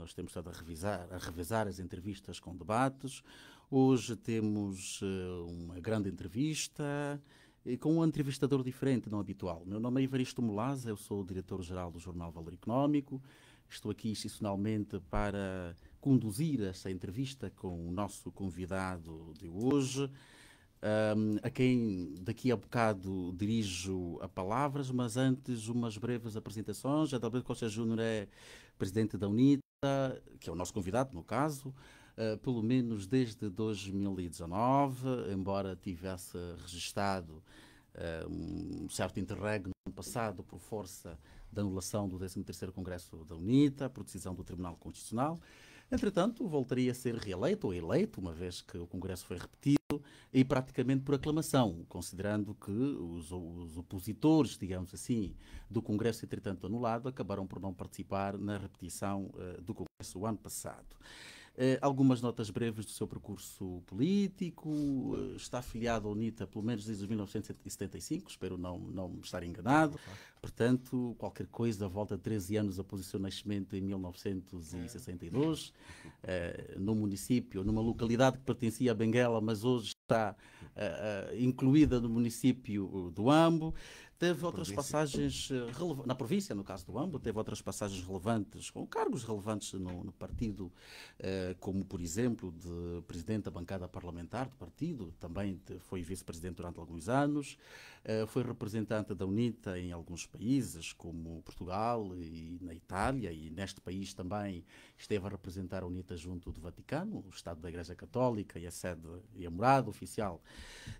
Nós temos estado a revisar, a revisar as entrevistas com debates. Hoje temos eh, uma grande entrevista com um entrevistador diferente, não habitual. Meu nome é Ivaristo Molaz, eu sou o diretor-geral do Jornal Valor Económico. Estou aqui excepcionalmente para conduzir esta entrevista com o nosso convidado de hoje, um, a quem daqui a bocado dirijo a palavras, mas antes umas breves apresentações. W. Costa Júnior é presidente da UNIT, eh, que é o nosso convidado, no caso, eh, pelo menos desde 2019, embora tivesse registado eh, um certo interregno no passado por força da anulação do 13º Congresso da UNITA, por decisão do Tribunal Constitucional, Entretanto, voltaria a ser reeleito ou eleito, uma vez que o Congresso foi repetido, e praticamente por aclamação, considerando que os, os opositores, digamos assim, do Congresso, entretanto anulado, acabaram por não participar na repetição uh, do Congresso o ano passado. Eh, algumas notas breves do seu percurso político, eh, está afiliado ao UNITA pelo menos desde 1975, espero não, não estar enganado. Portanto, qualquer coisa, à volta de 13 anos após o seu nascimento em 1962, é. uh, num município, numa localidade que pertencia a Benguela, mas hoje está uh, uh, incluída no município do Ambo. Teve outras província. passagens eh, na província, no caso do AMBO, teve outras passagens relevantes, com cargos relevantes no, no partido, eh, como, por exemplo, de presidente da bancada parlamentar do partido, também foi vice-presidente durante alguns anos, eh, foi representante da UNITA em alguns países, como Portugal e na Itália, e neste país também esteve a representar a UNITA junto do Vaticano, o Estado da Igreja Católica e a sede e a morada oficial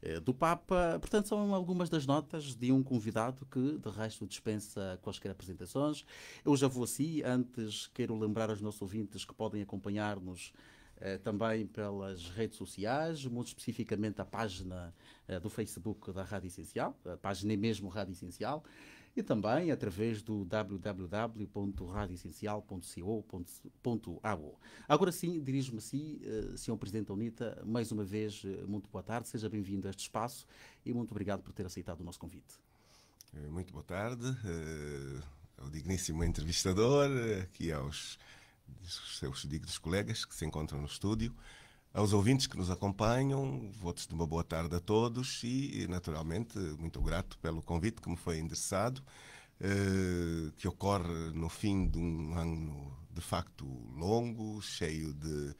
eh, do Papa. Portanto, são algumas das notas de um convidado que, de resto, dispensa quaisquer apresentações. Eu já vou assim, antes quero lembrar aos nossos ouvintes que podem acompanhar-nos eh, também pelas redes sociais, muito especificamente a página eh, do Facebook da Rádio Essencial, a página mesmo Rádio Essencial, e também através do www.radioessencial.co.au. Agora sim, dirijo-me a si, eh, Sr. Presidente da UNITA, mais uma vez, muito boa tarde, seja bem-vindo a este espaço e muito obrigado por ter aceitado o nosso convite. Muito boa tarde ao digníssimo entrevistador, aqui aos seus dignos colegas que se encontram no estúdio, aos ouvintes que nos acompanham, votos de uma boa tarde a todos e, naturalmente, muito grato pelo convite que me foi endereçado, eh, que ocorre no fim de um ano de facto longo, cheio de,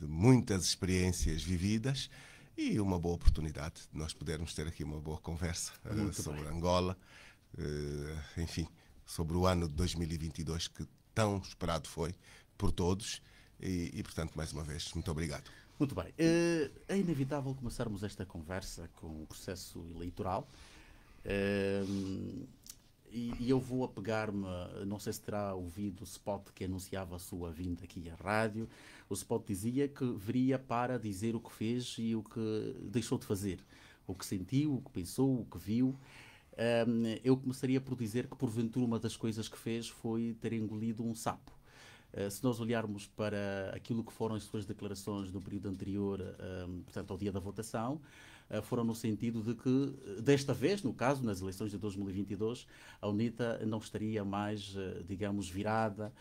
de muitas experiências vividas e uma boa oportunidade de nós podermos ter aqui uma boa conversa eh, sobre bem. Angola, eh, enfim, sobre o ano de 2022 que tão esperado foi por todos e, e, portanto, mais uma vez, muito obrigado. Muito bem. Eh, é inevitável começarmos esta conversa com o processo eleitoral. Eh, e eu vou apegar-me, não sei se terá ouvido o spot que anunciava a sua vinda aqui à rádio. O spot dizia que viria para dizer o que fez e o que deixou de fazer, o que sentiu, o que pensou, o que viu. Eh, eu começaria por dizer que, porventura, uma das coisas que fez foi ter engolido um sapo. Eh, se nós olharmos para aquilo que foram as suas declarações no período anterior, ehm, portanto, ao dia da votação, eh, foram no sentido de que, eh, desta vez, no caso, nas eleições de 2022, a UNITA não estaria mais, digamos, virada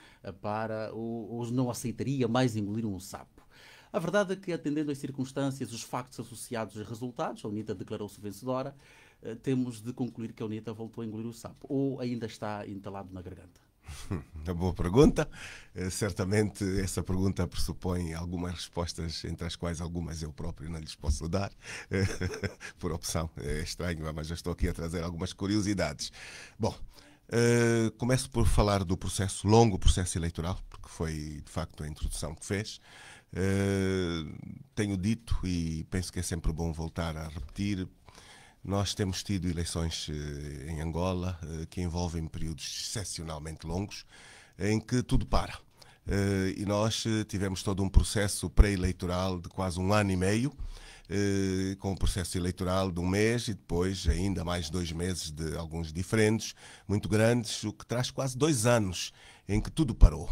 para, ou, não aceitaria mais engolir um sapo. A verdade é que, atendendo às circunstâncias, os factos associados aos resultados, a UNITA declarou-se vencedora, temos de concluir que a UNITA voltou a engolir o sapo, ou ainda está entalado na garganta. Uma boa pergunta. Eh, certamente essa pergunta pressupõe algumas respostas, entre as quais algumas eu próprio não lhes posso dar, eh, por opção. É estranho, mas já estou aqui a trazer algumas curiosidades. Bom, eh, começo por falar do processo, longo processo eleitoral, porque foi de facto a introdução que fez. tenho dito e penso que é sempre bom voltar a repetir nós temos tido eleições eh, em Angola eh, que envolvem períodos excepcionalmente longos eh, em que tudo para. E nós tivemos todo um processo pré-eleitoral de quase um ano e meio, com o um processo eleitoral de um mês e depois ainda mais dois meses de alguns diferentes, muito grandes, o que traz quase dois anos em que tudo parou.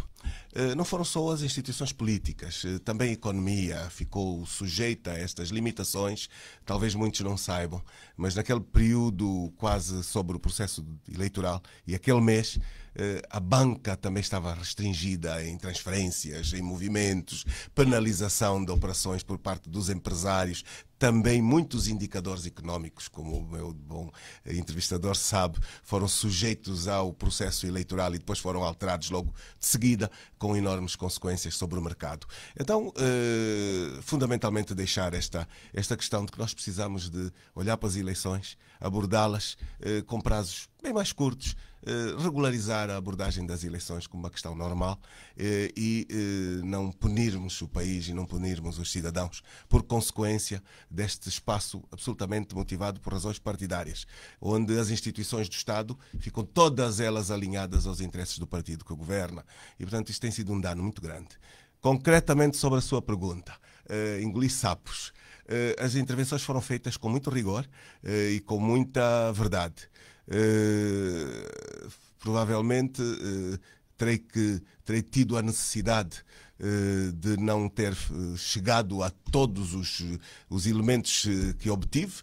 Eh, não foram só as instituições políticas, eh, também a economia ficou sujeita a estas limitações. Talvez muitos não saibam, mas naquele período quase sobre o processo eleitoral e aquele mês, eh, a banca também estava restringida em transferências, em movimentos, penalização de operações por parte dos empresários, também muitos indicadores económicos, como o meu bom entrevistador sabe, foram sujeitos ao processo eleitoral e depois foram alterados logo de seguida com enormes consequências sobre o mercado. Então, eh, fundamentalmente, deixar esta, esta questão de que nós precisamos de olhar para as eleições, abordá-las eh, com prazos bem mais curtos, eh, regularizar a abordagem das eleições como uma questão normal eh, e eh, não punirmos o país e não punirmos os cidadãos por consequência deste espaço absolutamente motivado por razões partidárias, onde as instituições do Estado ficam todas elas alinhadas aos interesses do partido que governa. E, portanto, isto tem sido um dano muito grande. Concretamente sobre a sua pergunta, uh, engoli sapos. as intervenções foram feitas com muito rigor e com muita verdade. Eh, provavelmente uh, terei, que, terei tido a necessidade eh, de não ter chegado a todos os, os elementos que obtive,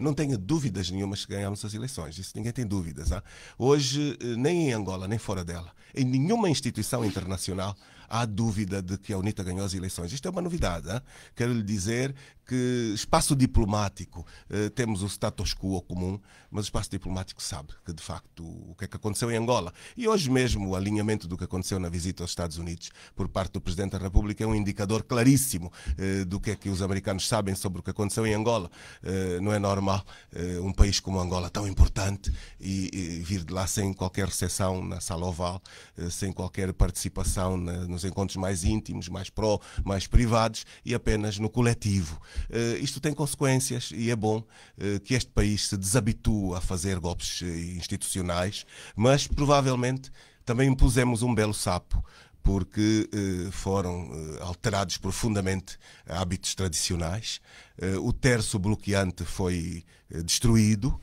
não tenho dúvidas nenhumas que ganhámos as eleições. Isso ninguém tem dúvidas. Hein? Hoje, nem em Angola, nem fora dela, em nenhuma instituição internacional, há dúvida de que a UNITA ganhou as eleições. Isto é uma novidade. Hein? Quero lhe dizer que espaço diplomático, eh, temos o status quo comum, mas o espaço diplomático sabe que, de facto, o que é que aconteceu em Angola. E hoje mesmo o alinhamento do que aconteceu na visita aos Estados Unidos por parte do Presidente da República é um indicador claríssimo eh, do que é que os americanos sabem sobre o que aconteceu em Angola. Eh, não é normal eh, um país como Angola, tão importante, e, e, vir de lá sem qualquer recepção na sala oval, eh, sem qualquer participação na, no nos encontros mais íntimos, mais pró, mais privados e apenas no coletivo. Uh, isto tem consequências e é bom uh, que este país se desabitue a fazer golpes eh, institucionais, mas provavelmente também impusemos um belo sapo porque eh, foram eh, alterados profundamente hábitos tradicionais. Eh, o terço bloqueante foi destruído.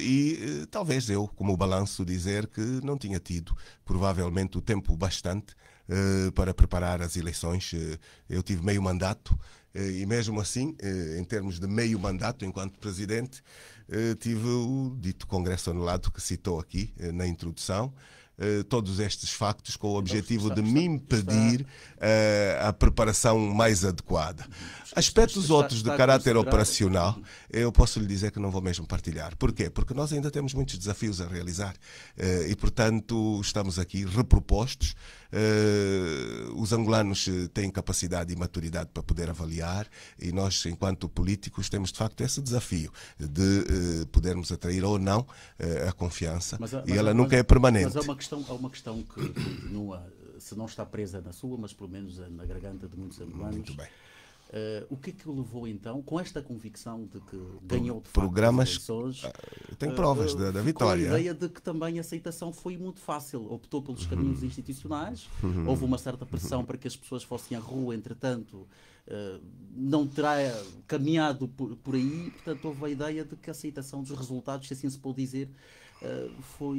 e talvez eu, como balanço, dizer que não tinha tido, provavelmente, o tempo bastante eh, para preparar as eleições. Eh, eu tive meio mandato eh, e, mesmo assim, em termos de meio mandato enquanto presidente, tive o dito Congresso anulado que citou aqui na introdução. todos estes factos com o objetivo de me impedir uh, a preparação mais adequada. Aspectos outros de caráter operacional, eu posso lhe dizer que não vou mesmo partilhar. Porquê? Porque nós ainda temos muitos desafios a realizar uh, e, portanto, estamos aqui repropostos eh, os angolanos eh, têm capacidade e maturidade para poder avaliar e nós, enquanto políticos, temos de facto esse desafio de eh, podermos atrair ou não a confiança mas, mas, e ela mas, nunca é permanente. Mas há é uma questão, há é uma questão que continua, se não está presa na sua, mas pelo menos na garganta de muitos angolanos. Muito bem Uh, o que é que o levou então, com esta convicção de que ganhou de facto Programas, as eleições, ah, tem provas uh, da, da, vitória. Com a ideia de que também a aceitação foi muito fácil. Optou pelos uhum. caminhos uhum. institucionais, uhum. houve uma certa pressão uhum. para que as pessoas fossem à rua, entretanto, uh, não terá caminhado por, por aí, portanto, houve a ideia de que a aceitação dos resultados, se assim se pode dizer, eh, foi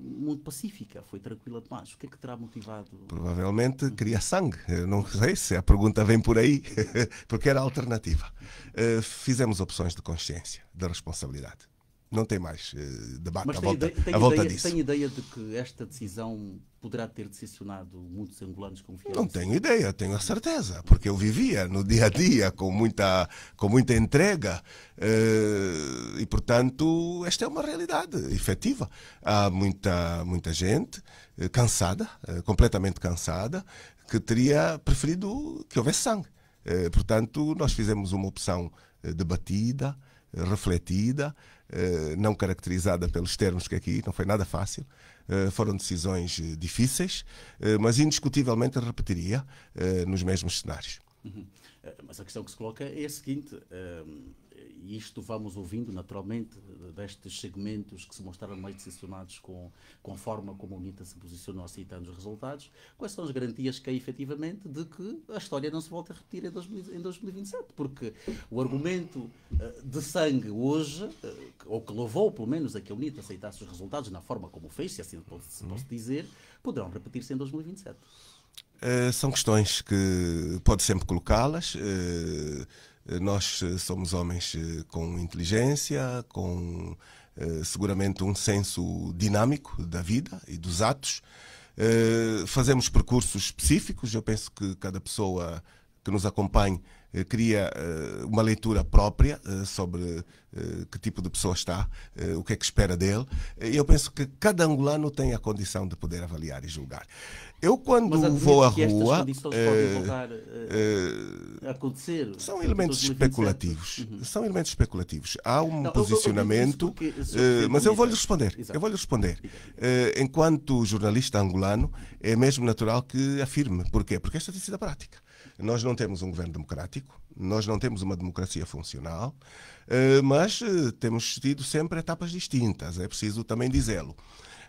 muito pacífica, foi tranquila demais. O que é que terá motivado? Provavelmente queria sangue. Eu não sei se a pergunta vem por aí, porque era a alternativa. Uh, fizemos opções de consciência, de responsabilidade não tem mais uh, debate Mas à, volta, ideia, à volta ideia, disso. Tem ideia de que esta decisão poderá ter decepcionado muitos angolanos confiantes? Não tenho ideia, tenho a certeza, porque eu vivia no dia a dia com muita, com muita entrega uh, e, portanto, esta é uma realidade efetiva. Há muita, muita gente uh, cansada, completamente cansada, que teria preferido que houvesse sangue. portanto, nós fizemos uma opção debatida, refletida eh, não caracterizada pelos termos que aqui, não foi nada fácil. Eh, foram decisões eh, difíceis, mas indiscutivelmente repetiria nos mesmos cenários. Uhum. Mas a questão que se coloca é a seguinte: ehm, e isto vamos ouvindo naturalmente destes segmentos que se mostraram mais decepcionados com, com a forma como a UNITA se posicionou aceitando os resultados, quais são as garantias que há efetivamente de que a história não se volta a repetir em, 2000, em 2027? Porque o argumento eh, de sangue hoje, eh, ou que levou pelo menos a que a UNITA aceitasse os resultados na forma como fez, se assim se posso uhum. dizer, poderão repetir-se em 2027. Uh, eh, são questões que pode sempre colocá-las. Uh eh, nós eh, somos homens eh, com inteligência, com seguramente um senso dinâmico da vida e dos atos. Fazemos percursos específicos, eu penso que cada pessoa que nos acompanhe cria uma leitura própria sobre que tipo de pessoa está, o que é que espera dele. Eu penso que cada angolano tem a condição de poder avaliar e julgar. Eu, quando vou à rua. É, acontecer. São elementos especulativos. Uhum. São elementos especulativos. Há um Não, posicionamento. porque, uh, mas eu vou lhe responder. Exato. Eu vou lhe responder. Uh, enquanto jornalista angolano, é mesmo natural que afirme. Porquê? Porque é esta tem sido a prática nós não temos um governo democrático, nós não temos uma democracia funcional, mas temos tido sempre etapas distintas, é preciso também dizê-lo.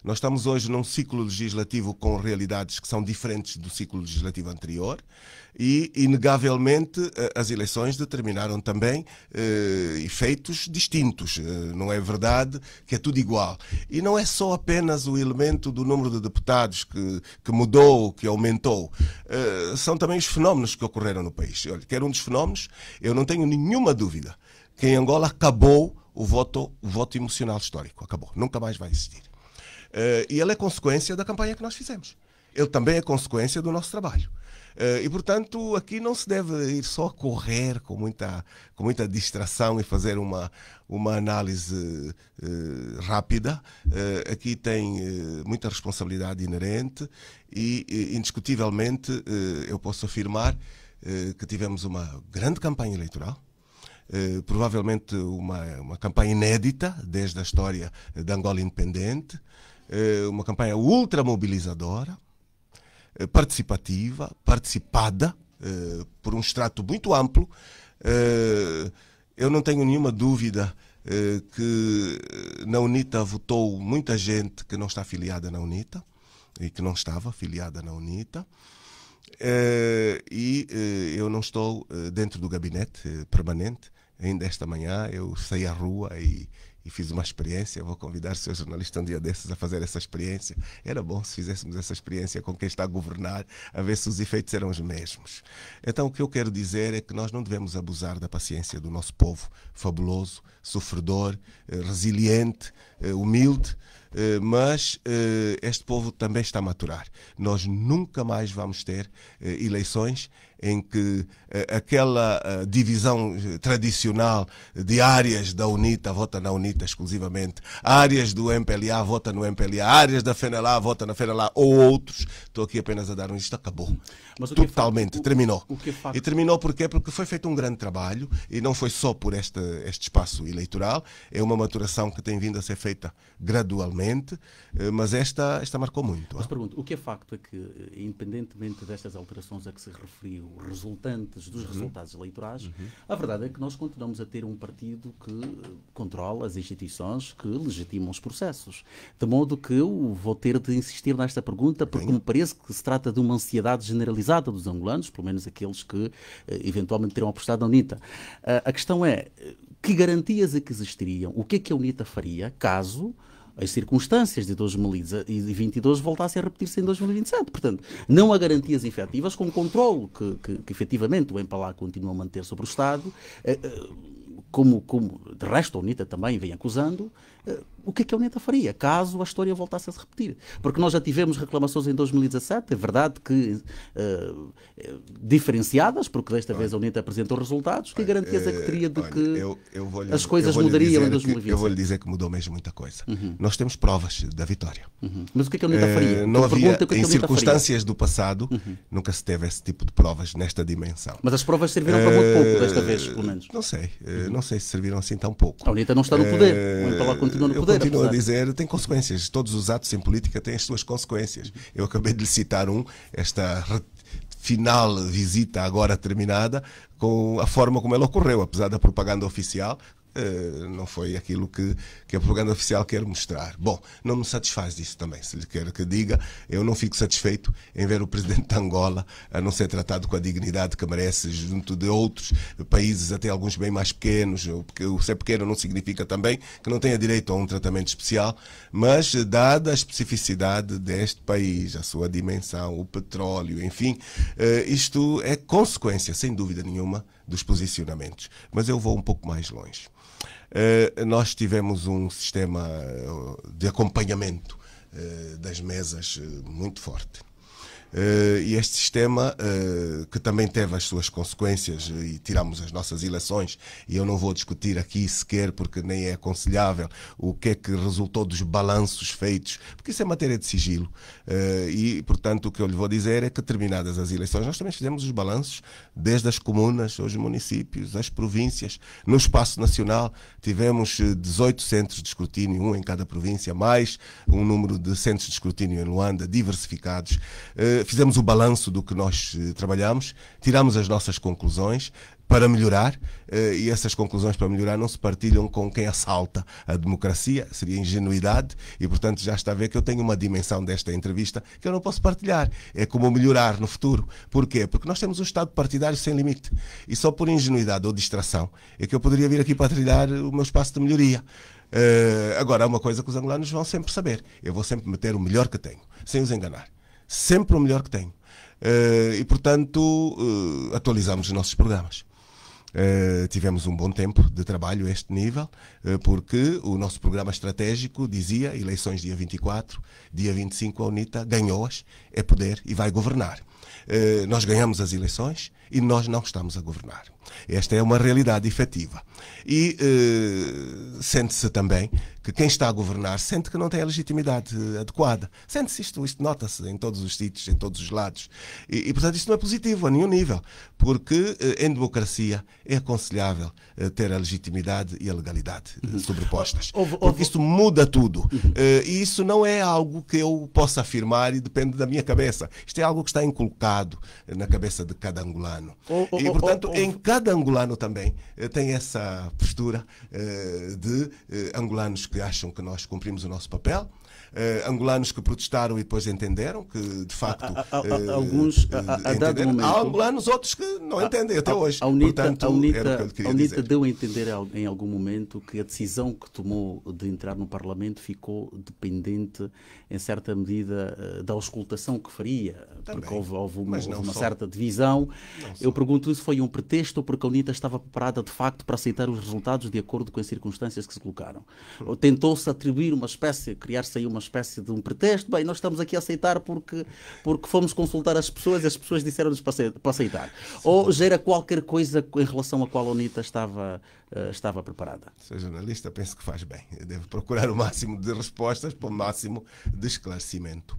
Nós estamos hoje num ciclo legislativo com realidades que são diferentes do ciclo legislativo anterior e, inegavelmente, eh, as eleições determinaram também eh, efeitos distintos. Eh, não é verdade que é tudo igual. E não é só apenas o elemento do número de deputados que, que mudou, que aumentou. Eh, são também os fenómenos que ocorreram no país. Olha, que era um dos fenómenos, eu não tenho nenhuma dúvida que em Angola acabou o voto, o voto emocional histórico. Acabou. Nunca mais vai existir. Uh, e ele é consequência da campanha que nós fizemos. Ele também é consequência do nosso trabalho. Uh, e, portanto, aqui não se deve ir só correr com muita, com muita distração e fazer uma, uma análise uh, rápida. Uh, aqui tem muita responsabilidade inerente e, indiscutivelmente, eu posso afirmar que tivemos uma grande campanha eleitoral. Uh, provavelmente uma, uma campanha inédita desde a história da Angola independente. É uma campanha ultra mobilizadora, é, participativa, participada é, por um extrato muito amplo. Eu não tenho nenhuma dúvida que na UNITA votou muita gente que não está afiliada na UNITA e que não estava afiliada na UNITA. E eu não estou dentro do gabinete permanente. Ainda esta manhã eu saí à rua e, e fiz uma experiência. vou convidar o seu jornalista um dia desses a fazer essa experiência. Era bom se fizéssemos essa experiência com quem está a governar, a ver se os efeitos serão os mesmos. Então, o que eu quero dizer é que nós não devemos abusar da paciência do nosso povo fabuloso, sofredor, eh, resiliente, eh, humilde. Eh, mas este povo também está a maturar. Nós nunca mais vamos ter eleições em que eh, aquela eh, divisão eh, tradicional de áreas da UNITA vota na UNITA exclusivamente, áreas do MPLA vota no MPLA, áreas da FENELA vota na FENELA ou outros, estou aqui apenas a dar um isto, acabou. É Totalmente, é terminou. O, é e terminou porquê? Porque foi feito um grande trabalho e não foi só por este, este espaço eleitoral, é uma maturação que tem vindo a ser feita gradualmente, mas esta, esta marcou muito. Mas pergunto, o que é facto é que, independentemente destas alterações a que se referiu, resultantes dos uhum. resultados eleitorais, uhum. a verdade é que nós continuamos a ter um partido que eh, controla as instituições que legitimam os processos. De modo que eu vou ter de insistir nesta pergunta, porque me parece que se trata de uma ansiedade generalizada dos angolanos, pelo menos aqueles que eh, eventualmente terão apostado na UNITA. Eh, a questão é que garantias é que existiriam? O que é que a UNITA faria caso as circunstâncias de 2022 voltassem a repetir-se em 2027. Portanto, não há garantias efetivas com o controle que, que, que efetivamente o Empalá continua a manter sobre o Estado, eh, eh, como, como de resto a UNITA também vem acusando, o que é que a Unita faria caso a história voltasse a se repetir? Porque nós já tivemos reclamações em 2017, é verdade que uh, diferenciadas, porque desta vez a Unita apresentou resultados. Que garantia garantias é que eh, teria de que eu, eu as coisas mudariam em 2020? Eu vou lhe dizer que mudou mesmo muita coisa. Uhum. Nós temos provas da vitória. Uhum. Mas o que é que a Unita faria? Uh, não é em circunstâncias faria? do passado, uhum. nunca se teve esse tipo de provas nesta dimensão. Mas as provas serviram uh, para muito pouco desta vez, pelo menos. Não sei, uhum. não sei se serviram assim tão pouco. A Unita não está no poder, uh, continua no eu poder. Continuo a dizer, tem consequências. Todos os atos em política têm as suas consequências. Eu acabei de lhe citar um, esta final visita agora terminada, com a forma como ela ocorreu, apesar da propaganda oficial, eh, não foi aquilo que, que a propaganda oficial quer mostrar. Bom, não me satisfaz disso também, se lhe quero que diga. Eu não fico satisfeito em ver o presidente de Angola a não ser tratado com a dignidade que merece junto de outros países, até alguns bem mais pequenos. O ser pequeno não significa também que não tenha direito a um tratamento especial, mas dada a especificidade deste país, a sua dimensão, o petróleo, enfim, eh, isto é consequência, sem dúvida nenhuma, dos posicionamentos. Mas eu vou um pouco mais longe. Uh, nós tivemos um sistema eh, de acompanhamento uh, das mesas muito forte. Eh, e este sistema, eh, que também teve as suas consequências, eh, e tiramos as nossas eleições, e eu não vou discutir aqui sequer, porque nem é aconselhável, o que é que resultou dos balanços feitos, porque isso é matéria de sigilo. e, portanto, o que eu lhe vou dizer é que, terminadas as eleições, nós também fizemos os balanços, desde as comunas, os municípios, as províncias, no espaço nacional, tivemos 18 centros de escrutínio, um em cada província, mais um número de centros de escrutínio em Luanda, diversificados fizemos o balanço do que nós eh, trabalhamos, tiramos as nossas conclusões, para melhorar eh, e essas conclusões para melhorar não se partilham com quem assalta a democracia, seria ingenuidade e, portanto, já está a ver que eu tenho uma dimensão desta entrevista que eu não posso partilhar. É como melhorar no futuro. Porquê? Porque nós temos um Estado partidário sem limite e só por ingenuidade ou distração é que eu poderia vir aqui para trilhar o meu espaço de melhoria. Eh, agora, há uma coisa que os angolanos vão sempre saber: eu vou sempre meter o melhor que tenho, sem os enganar sempre o melhor que tenho. Uh, e, portanto, uh, atualizamos os nossos programas. Uh, tivemos um bom tempo de trabalho a este nível, porque o nosso programa estratégico dizia eleições dia 24, dia 25 a UNITA ganhou-as, é poder e vai governar. nós ganhamos as eleições e nós não estamos a governar. Esta é uma realidade efetiva. E sente-se também que quem está a governar sente que não tem a legitimidade adequada. Sente-se isto, isto nota-se em todos os sítios, em todos os lados. E, e, portanto, isto não é positivo a nenhum nível, porque eh, em democracia é aconselhável eh, ter a legitimidade e a legalidade eh, uhum. sobrepostas. Porque isto muda tudo. Uhum. E isso não é algo que eu possa afirmar e depende da minha cabeça. Isto é algo que está inculcado na cabeça de cada angolano. E, portanto, em cada angolano também tem essa postura de angolanos que que acham que nós cumprimos o nosso papel, uh, angolanos que protestaram e depois entenderam que, de facto, a, a, a, eh, alguns a, eh, dado momento, há angolanos, outros que não entendem até hoje. A UNITA, Portanto, a UNITA, que UNITA deu a entender em algum momento que a decisão que tomou de entrar no Parlamento ficou dependente, em certa medida, da auscultação que faria também. porque houve, houve uma, houve uma certa divisão. Eu pergunto se foi um pretexto ou porque a UNITA estava preparada de facto para aceitar os resultados de acordo com as circunstâncias que se colocaram. Hum. Tentou-se atribuir uma espécie, criar-se aí uma espécie de um pretexto. Bem, nós estamos aqui a aceitar porque, porque fomos consultar as pessoas e as pessoas disseram-nos para aceitar. Sim. Ou gera qualquer coisa em relação a qual a UNITA estava, eh, estava preparada. Ser jornalista, penso que faz bem. Deve devo procurar o máximo de respostas para o máximo de esclarecimento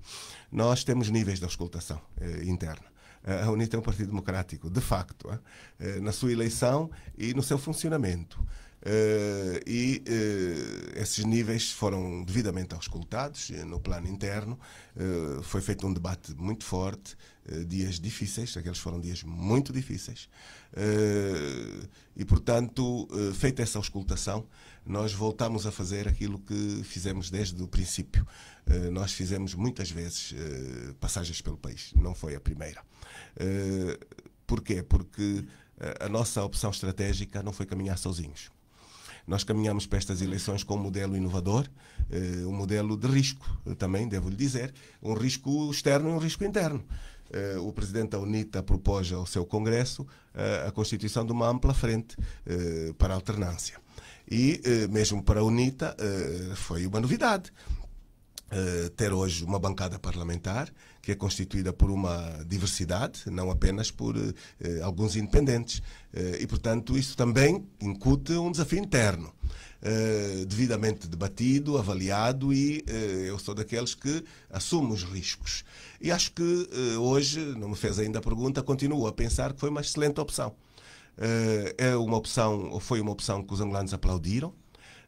nós temos níveis de auscultação eh, interna eh, a UNI é um partido democrático, de facto, eh? na sua eleição e no seu funcionamento. e esses níveis foram devidamente auscultados no plano interno. foi feito um debate muito forte, dias difíceis, aqueles foram dias muito difíceis. e, portanto, feita essa auscultação, nós voltamos a fazer aquilo que fizemos desde o princípio. Eh, nós fizemos muitas vezes eh, passagens pelo país, não foi a primeira. Eh, porquê? Porque a nossa opção estratégica não foi caminhar sozinhos. Nós caminhamos para estas eleições com um modelo inovador, um modelo de risco também, devo lhe dizer, um risco externo e um risco interno. o presidente da UNITA propôs ao seu Congresso a constituição de uma ampla frente para a alternância. E eh, mesmo para a UNITA eh, foi uma novidade. Eh, ter hoje uma bancada parlamentar que é constituída por uma diversidade, não apenas por alguns independentes. e, portanto, isso também incute um desafio interno, devidamente debatido, avaliado, e eu sou daqueles que assumo os riscos. E acho que hoje, não me fez ainda a pergunta, continuo a pensar que foi uma excelente opção. Eh, é uma opção, ou foi uma opção que os angolanos aplaudiram,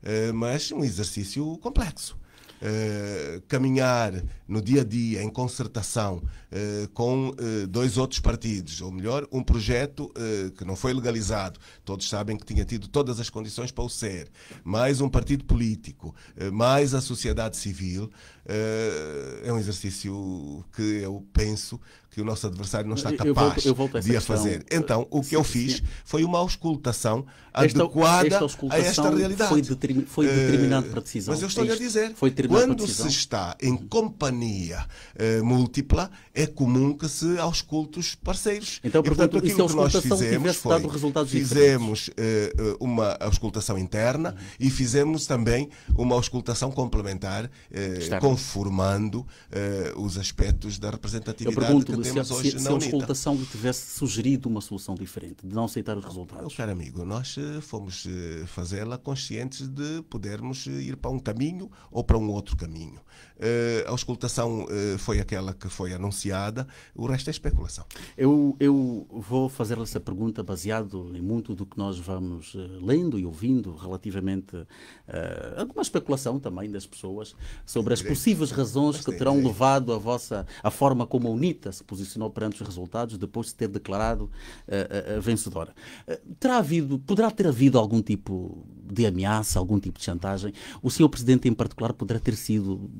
eh, mas um exercício complexo. Uh, caminhar no dia a dia em concertação uh, com uh, dois outros partidos, ou melhor, um projeto que não foi legalizado, todos sabem que tinha tido todas as condições para o ser, mais um partido político, mais a sociedade civil, é um exercício que eu penso que o nosso adversário não está capaz eu volto, eu volto de a fazer. Então, o que sim, eu fiz sim. foi uma auscultação esta, adequada esta auscultação a esta realidade. Foi, determin, foi eh, determinante uh, para a decisão. Mas eu estou-lhe a dizer, quando se está em uhum. companhia uh, múltipla, é comum que se ausculte os parceiros. Então, e, portanto, aquilo que é nós fizemos foi, fizemos uh, uma auscultação interna uhum. e fizemos também uma auscultação complementar, conformando os aspectos da representatividade se, hoje se, se não a auscultação lhe tivesse sugerido uma solução diferente, de não aceitar os resultados. Meu ah, caro amigo, nós eh, fomos eh, fazê-la conscientes de podermos eh, ir para um caminho ou para um outro caminho. Eh, a auscultação eh, foi aquela que foi anunciada, o resto é especulação. Eu, eu vou fazer essa pergunta baseado em muito do que nós vamos eh, lendo e ouvindo relativamente uh, alguma especulação também das pessoas sobre as possíveis razões que terão levado a vossa a forma como a UNITA se posicionou perante os resultados depois de ter declarado uh, uh, vencedora. terá havido, poderá ter havido algum tipo de ameaça, algum tipo de chantagem. O senhor presidente, em particular, poderá ter sido,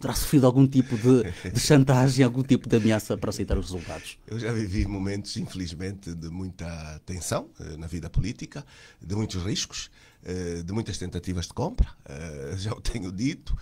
terá sofrido algum tipo de, de chantagem, algum tipo de ameaça para aceitar os resultados? Eu já vivi momentos, infelizmente, de muita tensão eh, na vida política, de muitos riscos eh, de muitas tentativas de compra, eh, já o tenho dito.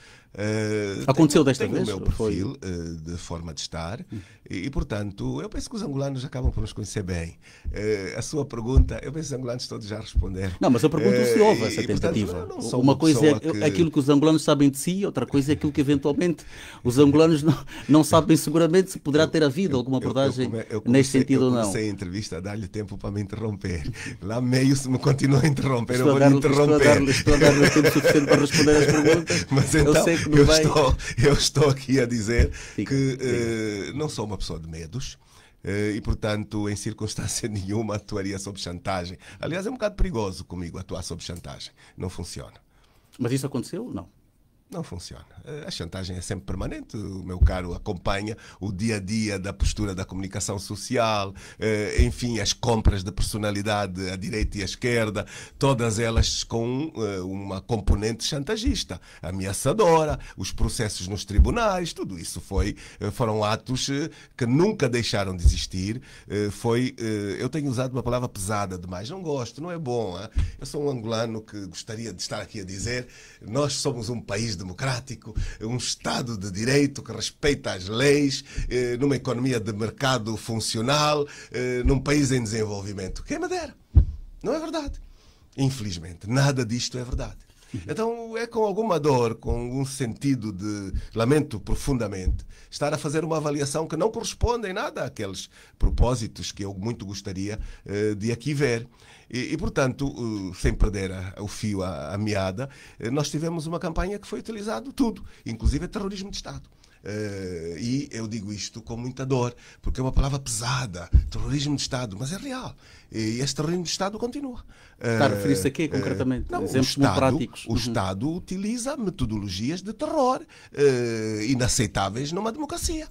Aconteceu tenho, desta tenho vez? o meu perfil foi? de forma de estar. Hum. E, portanto, eu penso que os angolanos acabam por nos conhecer bem. Uh, a sua pergunta, eu penso que os angolanos todos já responderam. Não, mas eu pergunto uh, se eh, houve essa tentativa. E, portanto, não, não uma, coisa é que... aquilo que os angolanos sabem de si, outra coisa é aquilo que eventualmente os angolanos não, não sabem seguramente se poderá ter havido alguma abordagem eu, eu, eu, comecei, neste sentido ou não. Eu comecei a entrevista a dar-lhe tempo para me interromper. Lá meio se me continua a interromper, estou eu vou lhe interromper. Estou a dar-lhe tempo suficiente para responder as perguntas. Mas então, eu, sei que não eu, vai... estou, eu estou aqui a dizer Fica, que uh, não sou uma pessoa de medos eh, e, portanto, em circunstância nenhuma atuaria sob chantagem. Aliás, é um bocado perigoso comigo atuar sob chantagem. Não funciona. Mas isso aconteceu? Não. Não funciona. Eh, a chantagem é sempre permanente. O meu caro acompanha o dia a dia da postura da comunicação social, eh, enfim, as compras de personalidade à direita e à esquerda, todas elas com eh, uma componente chantagista, ameaçadora, os processos nos tribunais, tudo isso foi, foram atos que nunca deixaram de existir. Foi, eu tenho usado uma palavra pesada demais, não gosto, não é bom. Eu sou um angolano que gostaria de estar aqui a dizer, nós somos um país democrático, é um Estado de direito que respeita as leis, eh, numa economia de mercado funcional, eh, num país em desenvolvimento. Quem é me dera? Não é verdade. Infelizmente, nada disto é verdade. Então é com alguma dor, com um sentido de lamento profundamente, estar a fazer uma avaliação que não corresponde em nada àqueles propósitos que eu muito gostaria eh, de aqui ver. E, e portanto, eh, sem perder a, o fio, a, a meada, eh, nós tivemos uma campanha que foi utilizado tudo, inclusive terrorismo de Estado. Uh, e eu digo isto com muita dor, porque é uma palavra pesada, terrorismo de Estado, mas é real. E este terrorismo de Estado continua. Está a referir-se a quê, concretamente? Uh, não, Exemplos Estado, práticos. O uhum. Estado utiliza metodologias de terror inaceitáveis numa democracia.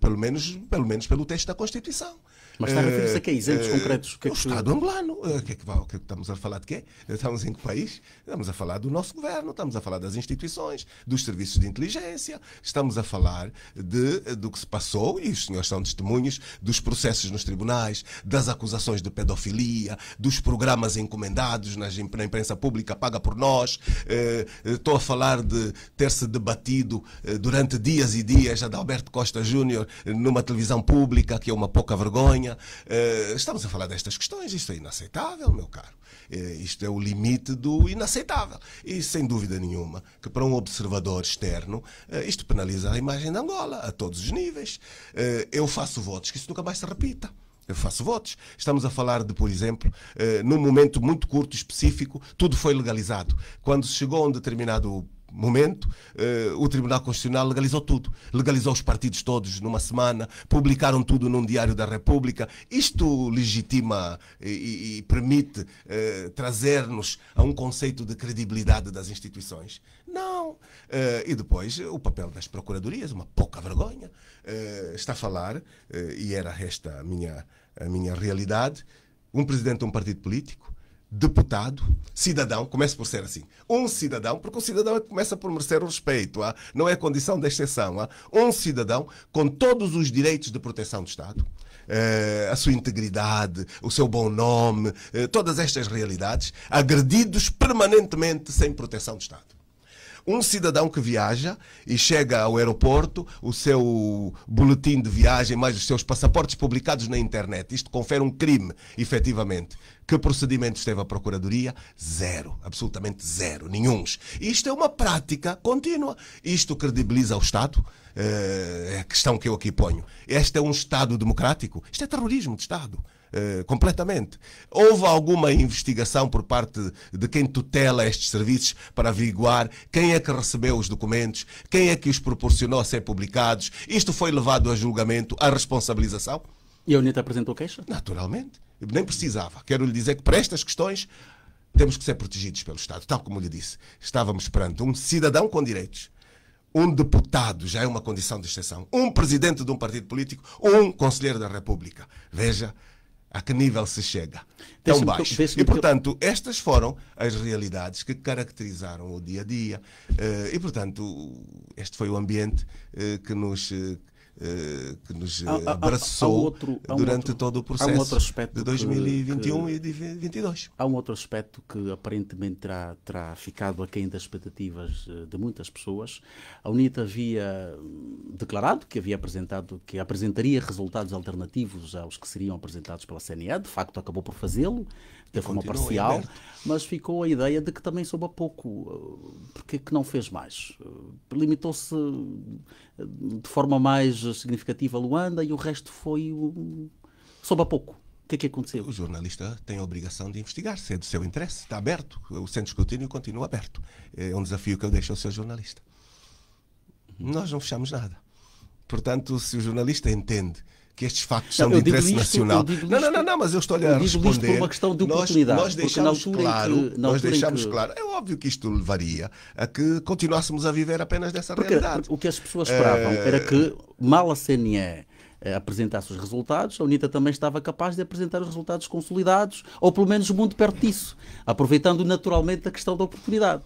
pelo, menos, pelo menos pelo texto da Constituição. Mas está a referir-se eh, a que Exemplos eh, concretos? Que é que... O Estado angolano. Eh, o que, é que, o é que estamos a falar de quê? Estamos em que país? Estamos a falar do nosso governo, estamos a falar das instituições, dos serviços de inteligência, estamos a falar de, do que se passou, e os senhores são testemunhos, dos processos nos tribunais, das acusações de pedofilia, dos programas encomendados nas, na imprensa pública paga por nós. Estou a falar de ter-se debatido durante dias e dias a Alberto Costa Júnior numa televisão pública, que é uma pouca vergonha. Espanha. Eh, estamos a falar destas questões, isto é inaceitável, meu caro. Eh, isto é o limite do inaceitável. E sem dúvida nenhuma que para um observador externo eh, isto penaliza a imagem da Angola a todos os níveis. eu faço votos que isso nunca mais se repita. Eu faço votos. Estamos a falar de, por exemplo, num momento muito curto, específico, tudo foi legalizado. Quando chegou a um determinado momento, eh, o Tribunal Constitucional legalizou tudo. Legalizou os partidos todos numa semana, publicaram tudo num Diário da República. Isto legitima e, e permite eh, trazer-nos a um conceito de credibilidade das instituições. Não! Eh, e depois o papel das procuradorias, uma pouca vergonha, está a falar, e era esta a minha, a minha realidade, um presidente de um partido político deputado, cidadão, comece por ser assim, um cidadão, porque o cidadão é começa por merecer o respeito, ah, não é condição de exceção, ah, um cidadão com todos os direitos de proteção do Estado, eh, a sua integridade, o seu bom nome, eh, todas estas realidades, agredidos permanentemente sem proteção do Estado. Um cidadão que viaja e chega ao aeroporto, o seu boletim de viagem, mais os seus passaportes publicados na internet, isto confere um crime, efetivamente. Que procedimentos teve a Procuradoria? Zero. Absolutamente zero. Nenhum. Isto é uma prática contínua. Isto credibiliza o Estado? Eh, é a questão que eu aqui ponho. Este é um Estado democrático? Isto é terrorismo de Estado. Eh, completamente. Houve alguma investigação por parte de quem tutela estes serviços para averiguar quem é que recebeu os documentos, quem é que os proporcionou a ser publicados? Isto foi levado a julgamento, à responsabilização? E a UNITA apresentou queixa? Naturalmente. Nem precisava. Quero lhe dizer que para estas questões temos que ser protegidos pelo Estado. Tal como lhe disse, estávamos perante um cidadão com direitos, um deputado, já é uma condição de exceção, um presidente de um partido político, um conselheiro da República. Veja a que nível se chega. Tão baixo. E, portanto, estas foram as realidades que caracterizaram o dia a dia. Eh, e, portanto, este foi o ambiente eh, que nos eh, eh, que nos há, eh, abraçou há, há outro, durante outro, todo o processo um de 2021 que, e de 2022. Há um outro aspecto que aparentemente terá, terá ficado aquém das expectativas eh, de muitas pessoas. A UNITA havia hum, declarado que havia apresentado que apresentaria resultados alternativos aos que seriam apresentados pela CNE. De facto, acabou por fazê-lo de forma Continua parcial, mas ficou a ideia de que também soube a pouco. Uh, porque é que não fez mais? Uh, limitou-se uh, de forma mais significativa a Luanda e o resto foi soube a pouco. O que é que aconteceu? O jornalista tem a obrigação de investigar, se é do seu interesse, está aberto. O centro de escrutínio continua aberto. É um desafio que eu deixo ao seu jornalista. Uhum. Nós não fechamos nada. Portanto, se o jornalista entende que estes factos não, são de interesse isto, nacional. não, não, não, não, mas eu estou-lhe a responder. Isto por uma questão de oportunidade. Nós, nós deixamos claro, que, nós deixamos que... claro. É óbvio que isto levaria a que continuássemos a viver apenas dessa porque realidade. O que as pessoas esperavam é... era que eh, mal a CNE eh, apresentasse os resultados, a UNITA também estava capaz de apresentar os resultados consolidados, ou pelo menos muito perto disso, aproveitando naturalmente a questão da oportunidade.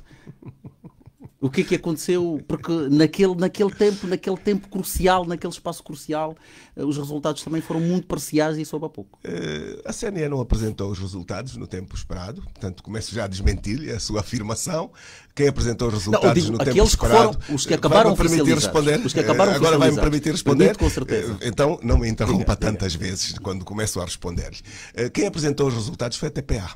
O que é que aconteceu? Porque naquele, naquele tempo, naquele tempo crucial, naquele espaço crucial, eh, os resultados também foram muito parciais e soube eh, a pouco. Uh, a CNE não apresentou os resultados no tempo esperado, portanto começo já a desmentir a sua afirmação. Quem apresentou os resultados não, digo, no tempo esperado, foram, os que acabaram vai permitir responder. Os que acabaram eh, agora vai me permitir responder. com certeza. Então não me interrompa diga, tantas diga. vezes quando começo a responder. Quem apresentou os resultados foi a TPA.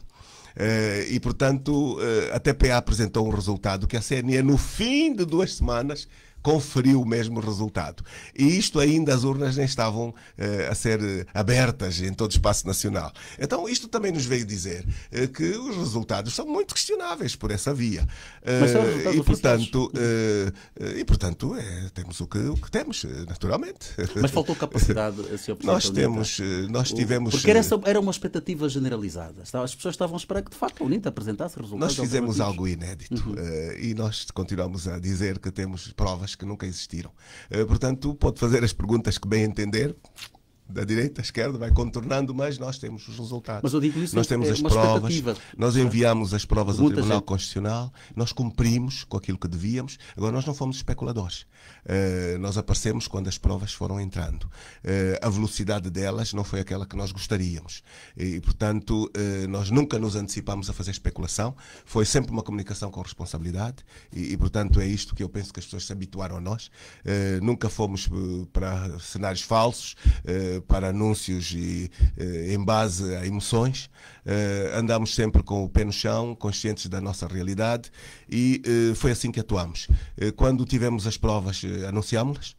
Eh, e, portanto, eh, a TPA apresentou um resultado que a CNE, no fim de duas semanas, conferiu o mesmo resultado. E isto ainda as urnas nem estavam eh, a ser eh, abertas em todo o espaço nacional. Então isto também nos veio dizer eh, que os resultados são muito questionáveis por essa via. Uh, e, portanto, uh, e portanto, é, temos o que, o que, temos, naturalmente. Mas faltou capacidade, Sr. Presidente. Nós temos, nós tivemos... Porque era, era uma expectativa generalizada. As pessoas estavam a esperar que de facto a UNITA apresentasse resultados Nós fizemos algo inédito uhum. uh, e nós continuamos a dizer que temos provas acho que nunca existiram. Eh, portanto, pode fazer as perguntas que bem entender da direita, à esquerda, vai contornando, mas nós temos os resultados. Mas eu digo isso nós temos é as provas, nós enviamos as provas ao Tribunal gente. Constitucional, nós cumprimos com aquilo que devíamos. Agora, nós não fomos especuladores. Uh, nós aparecemos quando as provas foram entrando. Uh, a velocidade delas não foi aquela que nós gostaríamos. E, portanto, uh, nós nunca nos antecipamos a fazer especulação. Foi sempre uma comunicação com responsabilidade. E, e portanto, é isto que eu penso que as pessoas se habituaram a nós. nunca fomos para cenários falsos para anúncios e, eh, em base a emoções. Uh, eh, andámos sempre com o pé no chão, conscientes da nossa realidade e uh, foi assim que atuámos. Uh, eh, quando tivemos as provas, uh, anunciámos-las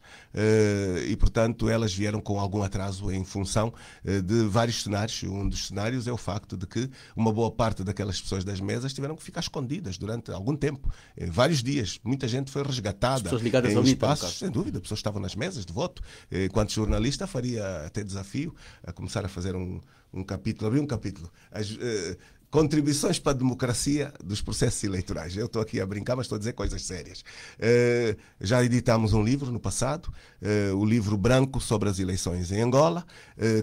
e, portanto, elas vieram com algum atraso em função de vários cenários. Um dos cenários é o facto de que uma boa parte daquelas pessoas das mesas tiveram que ficar escondidas durante algum tempo, vários dias. Muita gente foi resgatada. As pessoas ligadas em ao espaços, mito, sem dúvida, pessoas estavam nas mesas de voto. Enquanto jornalista, faria até desafio a começar a fazer um um capítulo, abri um capítulo. As, eh, contribuições para a democracia dos processos eleitorais. Eu estou aqui a brincar, mas estou a dizer coisas sérias. Eh, já editámos um livro no passado, eh, o livro branco sobre as eleições em Angola,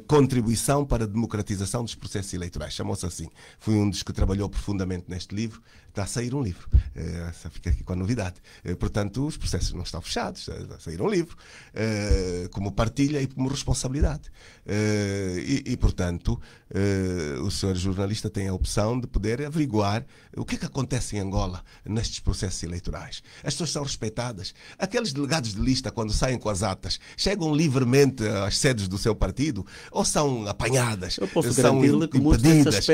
Contribuição para a Democratização dos Processos Eleitorais. Chamou-se assim. Fui um dos que trabalhou profundamente neste livro está a sair um livro. Essa eh, fica aqui com a novidade. Eh, portanto, os processos não estão fechados, está a sair um livro, eh, como partilha e como responsabilidade. E, e portanto, o senhor jornalista tem a opção de poder averiguar o que é que acontece em Angola nestes processos eleitorais. As pessoas são respeitadas. Aqueles delegados de lista, quando saem com as atas, chegam livremente às sedes do seu partido ou são apanhadas? Eu posso muitos impedidas,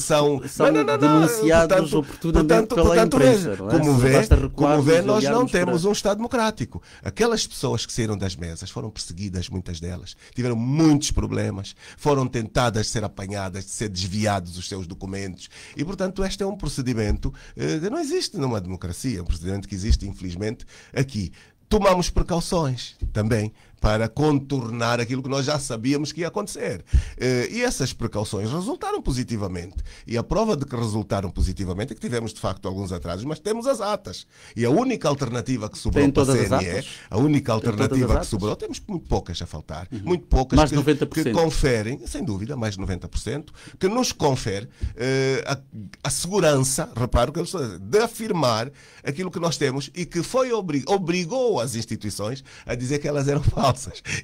são, são não, não, não, denunciados portanto, oportunamente portanto, pela portanto, imprensa, não é? como vê, como vê nós não temos um Estado democrático. Aquelas pessoas que saíram das mesas foram perseguidas, muitas delas, tiveram muitos problemas, foram tentadas de ser apanhadas, de ser desviados os seus documentos. E, portanto, este é um procedimento eh, que não existe numa democracia, é um procedimento que existe, infelizmente, aqui tomamos precauções também para contornar aquilo que nós já sabíamos que ia acontecer. Eh, e essas precauções resultaram positivamente. E a prova de que resultaram positivamente é que tivemos, de facto, alguns atrasos, mas temos as atas. E a única alternativa que sobrou Tem para a CNE, a única alternativa que sobrou, temos muito poucas a faltar, uhum. muito poucas mais que, 90%. que conferem, sem dúvida, mais de 90%, que nos confere eh, a, a, segurança, reparo que eh, de afirmar aquilo que nós temos e que foi obrig, obrigou as instituições a dizer que elas eram falsas.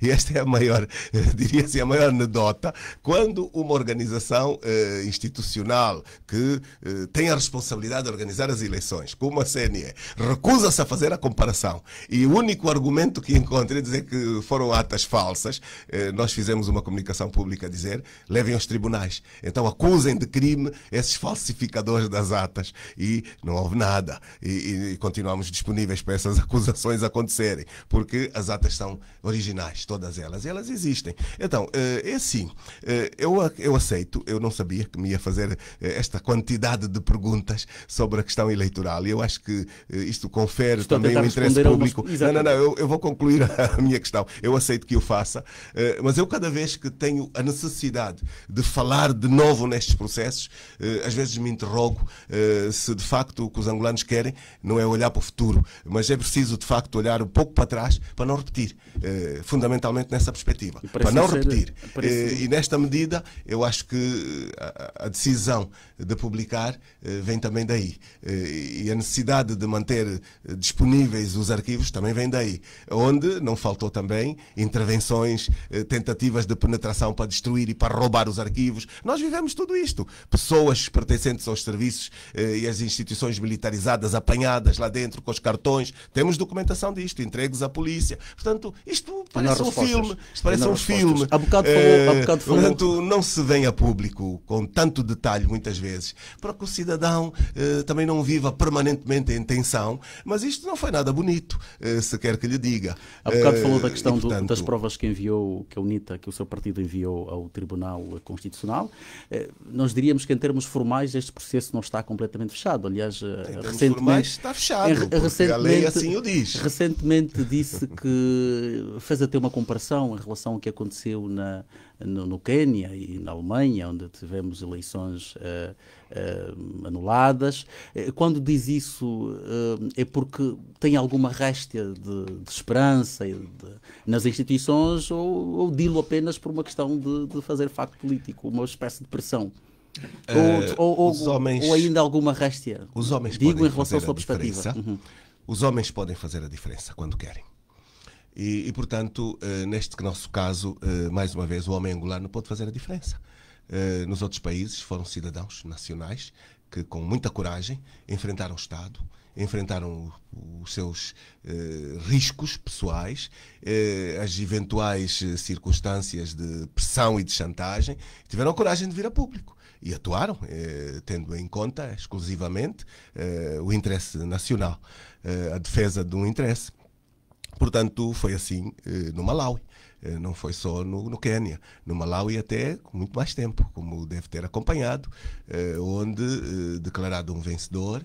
E esta é a maior, eh, diria assim, a maior anedota. Quando uma organização eh, institucional que eh, tem a responsabilidade de organizar as eleições, como a CNE, recusa-se a fazer a comparação e o único argumento que encontra é dizer que foram atas falsas, eh, nós fizemos uma comunicação pública a dizer levem aos tribunais. Então acusem de crime esses falsificadores das atas. E não houve nada. E, e continuamos disponíveis para essas acusações acontecerem, porque as atas são originais originais, todas elas. E elas existem. Então, eh, é assim, eh, eu, eu aceito, eu não sabia que me ia fazer eh, esta quantidade de perguntas sobre a questão eleitoral. E eu acho que isto confere Estou também um interesse público. Algumas... Não, não, não, eu, eu, vou concluir a minha questão. Eu aceito que o faça, mas eu cada vez que tenho a necessidade de falar de novo nestes processos, às vezes me interrogo se de facto o que os angolanos querem não é olhar para o futuro, mas é preciso de facto olhar um pouco para trás para não repetir fundamentalmente nessa perspectiva, para não repetir. Eh, e nesta medida, eu acho que eh, a, a decisão de publicar eh, vem também daí. Eh, e a necessidade de manter disponíveis os arquivos também vem daí. Onde não faltou também intervenções, tentativas de penetração para destruir e para roubar os arquivos. Nós vivemos tudo isto. Pessoas pertencentes aos serviços e às instituições militarizadas apanhadas lá dentro com os cartões. Temos documentação disto, entregues à polícia. Portanto, isto parece um filme. parece um filme. Há eh, bocado falou. Portanto, não se vem a público com tanto detalhe, muitas vezes, para que o cidadão eh, também não viva permanentemente em tensão. Mas isto não foi nada bonito, eh, se quer que lhe diga. Há bocado falou da questão e, portanto, do, das provas que enviou, que a UNITA, que o seu partido enviou ao Tribunal Constitucional. nós diríamos que, em termos formais, este processo não está completamente fechado. Aliás, recentemente. Formais, está fechado. Em, recentemente, a lei assim o diz. Recentemente disse que fez até uma comparação em relação ao que aconteceu na, no, no Quênia e na Alemanha, onde tivemos eleições uh, uh, anuladas. Eh, quando diz isso, uh, é porque tem alguma réstia de, de esperança de, nas instituições ou, ou dilo apenas por uma questão de, de fazer facto político, uma espécie de pressão? Ou, ou, homens, ou, ainda alguma réstia? Os homens Digo em relação à sua perspectiva. Uhum. Os homens podem fazer a diferença quando querem. E, e portanto, uh, neste nosso caso, uh, mais uma vez, o homem angolano pode fazer a diferença. Uh, nos outros países foram cidadãos nacionais que, com muita coragem, enfrentaram o Estado, enfrentaram os seus riscos pessoais, as eventuais circunstâncias de pressão e de chantagem, tiveram a coragem de vir a público. E atuaram, eh, tendo em conta exclusivamente o interesse nacional, a defesa de um interesse. Portanto, foi assim eh, no Malawi, eh, não foi só no, no Quênia. No Malawi, até muito mais tempo, como deve ter acompanhado, eh, onde declarado um vencedor,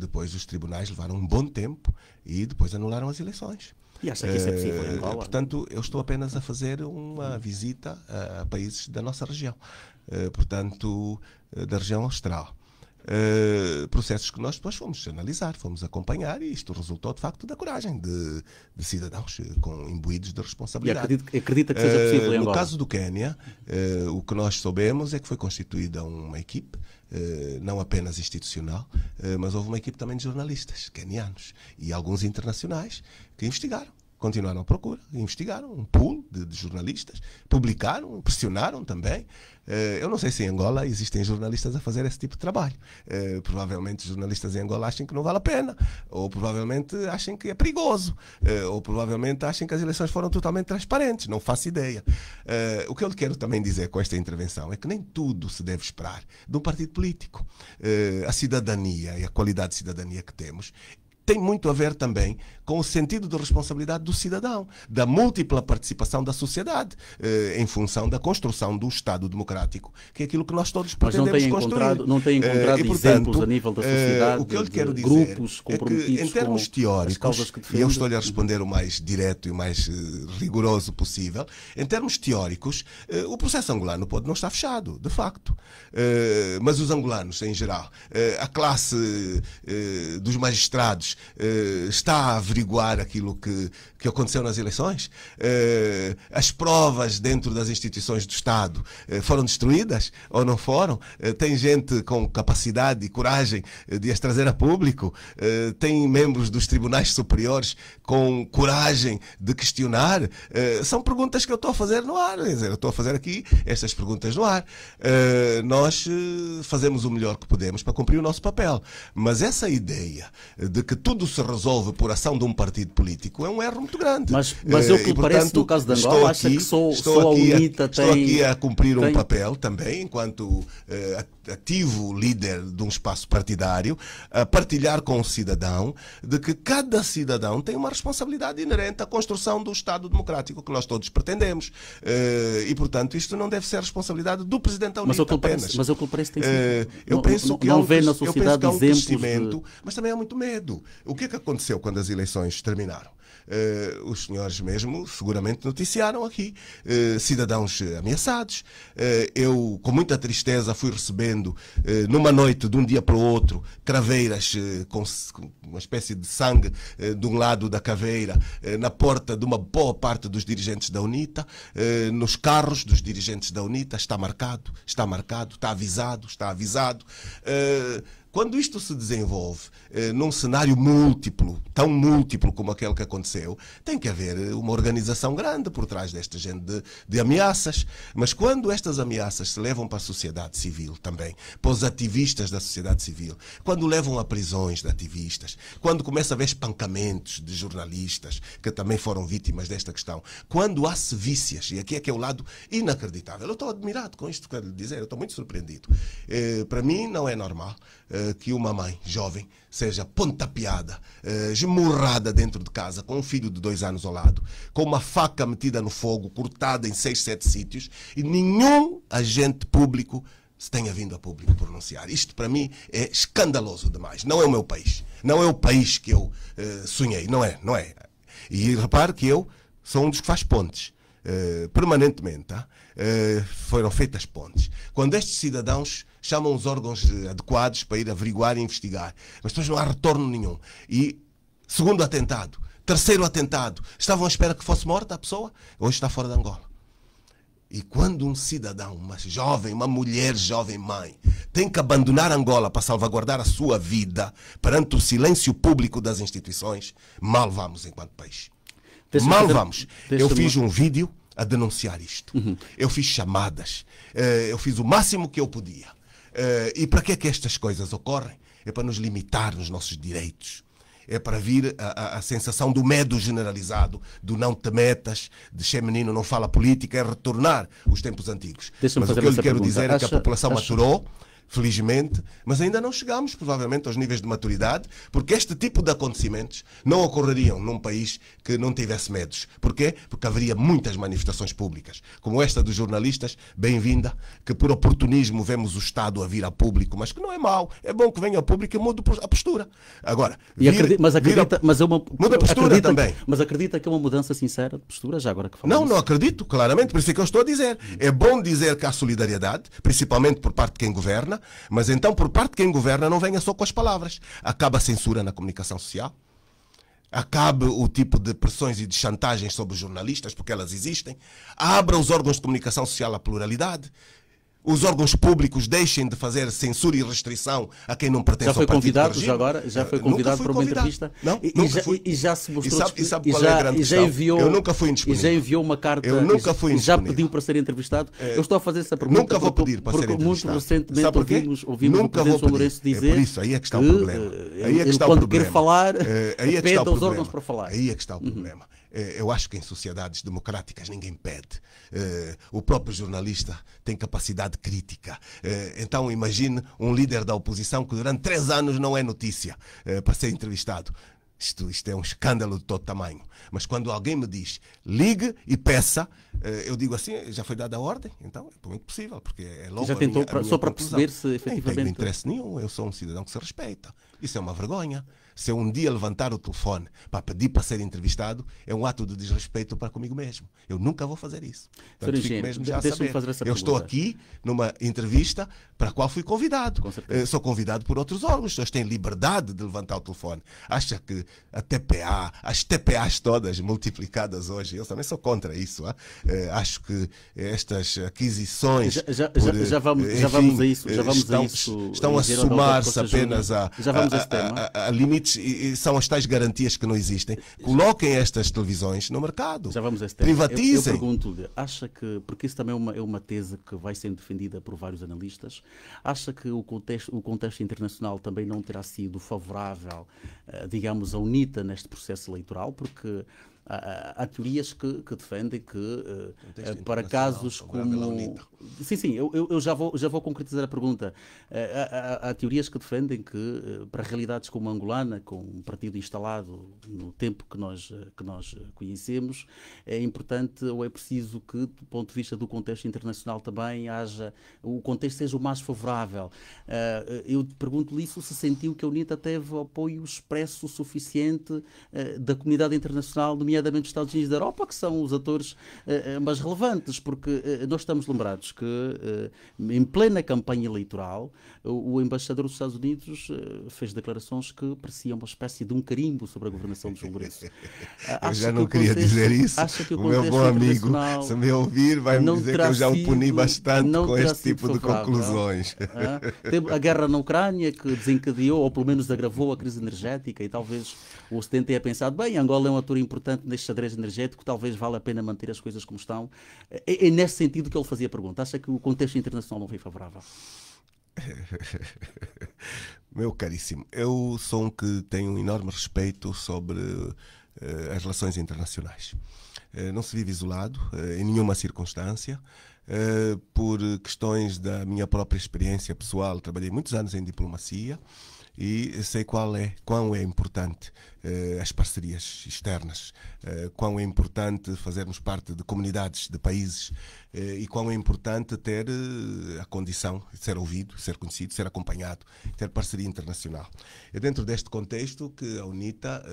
depois os tribunais levaram um bom tempo e depois anularam as eleições. E acha que isso é possível em Angola? Portanto, eu estou apenas a fazer uma visita a países da nossa região, portanto, da região austral. Eh, processos que nós depois fomos analisar, fomos acompanhar e isto resultou de facto da coragem de, de cidadãos eh, com imbuídos de responsabilidade. E acredito, acredita que seja eh, possível uh, No agora. caso do Quênia, uh, o que nós soubemos é que foi constituída uma equipe Uh, não apenas institucional, uh, mas houve uma equipe também de jornalistas quenianos e alguns internacionais que investigaram continuaram à procura, investigaram, um pool de, de jornalistas, publicaram, pressionaram também. Uh, eu não sei se em Angola existem jornalistas a fazer esse tipo de trabalho. Uh, provavelmente jornalistas em Angola acham que não vale a pena, ou provavelmente acham que é perigoso, uh, ou provavelmente acham que as eleições foram totalmente transparentes. Não faço ideia. o que eu quero também dizer com esta intervenção é que nem tudo se deve esperar de um partido político. a cidadania e a qualidade de cidadania que temos tem muito a ver também com o sentido de responsabilidade do cidadão, da múltipla participação da sociedade eh, em função da construção do Estado democrático, que é aquilo que nós todos pretendemos Mas não tem construir. Encontrado, não tem eh, encontrado eh, portanto, exemplos a nível da eh, sociedade, eh, o que eu lhe quero dizer grupos comprometidos é que, em termos teóricos, e eu estou-lhe a responder o mais direto e o mais eh, rigoroso possível, em termos teóricos, o processo angolano pode não estar fechado, de facto. mas os angolanos, em geral, a classe dos magistrados, uh, está a averiguar aquilo que, que aconteceu nas eleições? Uh, as provas dentro das instituições do Estado uh, foram destruídas ou não foram? tem gente com capacidade e coragem de as trazer a público? tem membros dos tribunais superiores com coragem de questionar? são perguntas que eu estou a fazer no ar. eu estou a fazer aqui estas perguntas no ar. nós fazemos o melhor que podemos para cumprir o nosso papel. Mas essa ideia de que tudo se resolve por ação de um partido político, é um erro muito grande. Mas, mas eu eh, que e, portanto, parece, no caso de Angola, acho que sou, estou sou a UNITA. A, tem, estou aqui a cumprir tem... um papel também, enquanto eh, ativo líder de um espaço partidário, a partilhar com o cidadão de que cada cidadão tem uma responsabilidade inerente à construção do Estado democrático que nós todos pretendemos. Eh, e, portanto, isto não deve ser responsabilidade do Presidente da UNITA mas apenas. Parece, mas eu que parece tem sido. Eu não, penso não, que não vê na sociedade um exemplos. De... Mas também há muito medo. O que é que aconteceu quando as eleições terminaram? Uh, os senhores mesmo seguramente noticiaram aqui. Uh, cidadãos ameaçados. Uh, eu, com muita tristeza, fui recebendo, numa noite, de um dia para o outro, craveiras com uma espécie de sangue de um lado da caveira, na porta de uma boa parte dos dirigentes da UNITA, nos carros dos dirigentes da UNITA. Está marcado, está marcado, está avisado, está avisado. Quando isto se desenvolve eh, num cenário múltiplo, tão múltiplo como aquele que aconteceu, tem que haver eh, uma organização grande por trás desta gente de, de ameaças. Mas quando estas ameaças se levam para a sociedade civil também, para os ativistas da sociedade civil, quando levam a prisões de ativistas, quando começa a haver espancamentos de jornalistas que também foram vítimas desta questão, quando há sevícias, e aqui é que é o lado inacreditável. Eu estou admirado com isto que quero dizer, eu estou muito surpreendido. Eh, para mim não é normal. Eh, que uma mãe jovem seja pontapeada, eh, esmurrada dentro de casa, com um filho de dois anos ao lado, com uma faca metida no fogo, cortada em seis, sete sítios, e nenhum agente público se tenha vindo a público pronunciar. Isto, para mim, é escandaloso demais. Não é o meu país. Não é o país que eu eh, sonhei. Não é, não é. E repare que eu sou um dos que faz pontes. Uh, permanentemente, tá? uh, foram feitas pontes. Quando estes cidadãos chamam os órgãos adequados para ir averiguar e investigar. Mas depois não há retorno nenhum. E segundo atentado, terceiro atentado, estavam à espera que fosse morta a pessoa, hoje está fora de Angola. E quando um cidadão, uma jovem, uma mulher jovem mãe, tem que abandonar Angola para salvaguardar a sua vida perante o silêncio público das instituições, mal vamos enquanto país. mal vamos. Eu fiz um vídeo a denunciar isto. Uhum. Eu fiz chamadas. Eh, eu fiz o máximo que eu podia. Uh, e para que é que estas coisas ocorrem? É para nos limitar nos nossos direitos. É para vir a, a, a sensação do medo generalizado, do não te metas, de ser menino não fala política, é retornar os tempos antigos. Mas o que eu lhe quero pergunta. dizer é que a população maturou felizmente, mas ainda não chegamos, provavelmente, aos níveis de maturidade, porque este tipo de acontecimentos não ocorreriam num país que não tivesse medos. Porquê? Porque haveria muitas manifestações públicas, como esta dos jornalistas, bem-vinda, que por oportunismo vemos o Estado a vir a público, mas que não é mau, é bom que venha a público e mude a postura. Agora, vir, acredita, mas acredita, a, mas é uma muda a postura acredita, também. Mas acredita que é uma mudança sincera de postura, já agora que falamos? Não, não acredito, claramente, por isso é que eu estou a dizer. É bom dizer que há solidariedade, principalmente por parte de quem governa, mas então, por parte de quem governa, não venha só com as palavras. Acaba a censura na comunicação social, acabe o tipo de pressões e de chantagens sobre os jornalistas, porque elas existem, abra os órgãos de comunicação social à pluralidade, os órgãos públicos deixem de fazer censura e restrição a quem não pertence já foi convidado já agora já foi ah, convidado para uma convidado. entrevista não e, nunca e, fui. E, já se mostrou e sabe, e sabe qual já, é a grande enviou eu nunca fui indisponível. e já enviou uma carta eu nunca fui já pediu para ser entrevistado é, eu estou a fazer essa pergunta nunca vou pedir para ser entrevistado muito recentemente ouvimos ouvimos nunca o presidente Lourenço dizer é por isso aí é que está o problema eh, é eh, aí é que está o problema quando quer falar pede aos órgãos para falar. aí é que está o uhum. problema eh, eu acho que em sociedades democráticas ninguém pede. Eh, o próprio jornalista tem capacidade crítica. Eh, então imagine um líder da oposição que durante três anos não é notícia para ser entrevistado. Isto, isto, é um escândalo de todo tamanho. Mas quando alguém me diz ligue e peça, eu digo assim: já foi dada a ordem, então é muito possível, porque é logo. Já tentou minha, pra, só para perceber se efetivamente. Nem tenho interesse nenhum, eu sou um cidadão que se respeita. Isso é uma vergonha. Se eu um dia levantar o telefone para pedir para ser entrevistado, é um ato de desrespeito para comigo mesmo. Eu nunca vou fazer isso. Portanto, Sr. mesmo já a saber. Fazer essa eu estou aqui numa entrevista para a qual fui convidado. Eh, sou convidado por outros órgãos. As pessoas têm liberdade de levantar o telefone. Acha que a TPA, as TPAs todas multiplicadas hoje, eu também sou contra isso. Ah. Eh, acho que estas aquisições. Já, já, por, já, já eh, vamos, enfim, já vamos a isso. Já vamos estão, a isso. Estão a somar-se apenas a, a, a, a limites limites e, e, são as tais garantias que não existem. Coloquem estas televisões no mercado. Já vamos a este tema. Privatizem. Eu, eu pergunto-lhe, acha que, porque isso também é uma, é uma tese que vai sendo defendida por vários analistas, acha que o contexto, o contexto internacional também não terá sido favorável, eh, digamos, a UNITA neste processo eleitoral? Porque há, há teorias que, que, defendem que uh, para casos como. Sim, sim, eu, eu, já, vou, já vou concretizar a pergunta. Uh, há, há, teorias que defendem que uh, para realidades como a angolana, com um partido instalado no tempo que nós, que nós conhecemos, é importante ou é preciso que, do ponto de vista do contexto internacional também, haja o contexto seja o mais favorável. eu pergunto-lhe isso se sentiu que a UNITA teve apoio expresso suficiente da comunidade internacional, nomeadamente os Estados Unidos da Europa, que são os atores uh, mais relevantes, porque eh, nós estamos lembrados que, em plena campanha eleitoral, o, o embaixador dos Estados Unidos fez declarações que pareciam uma espécie de um carimbo sobre a governação dos Lourenço. eu já não que queria contexto, dizer isso. Acho que o, o meu bom amigo, se me ouvir, vai me dizer que eu já o puni bastante com este tipo de é? conclusões. Ah, a guerra na Ucrânia que desencadeou, ou pelo menos agravou, a crise energética e talvez o Ocidente tenha pensado, bem, Angola é um ator importante portanto, neste xadrez energético, talvez valha a pena manter as coisas como estão. É, é nesse sentido que ele fazia a pergunta. Acha que o contexto internacional não vem favorável? Meu caríssimo, eu sou um que tenho um enorme respeito sobre uh, as relações internacionais. Uh, não se vive isolado, uh, em nenhuma circunstância. por questões da minha própria experiência pessoal, trabalhei muitos anos em diplomacia e sei qual é, quão é importante eh, as parcerias externas, eh, quão é importante fazermos parte de comunidades, de países eh, e quão é importante ter a condição de ser ouvido, ser conhecido, ser acompanhado, ter parceria internacional. É dentro deste contexto que a UNITA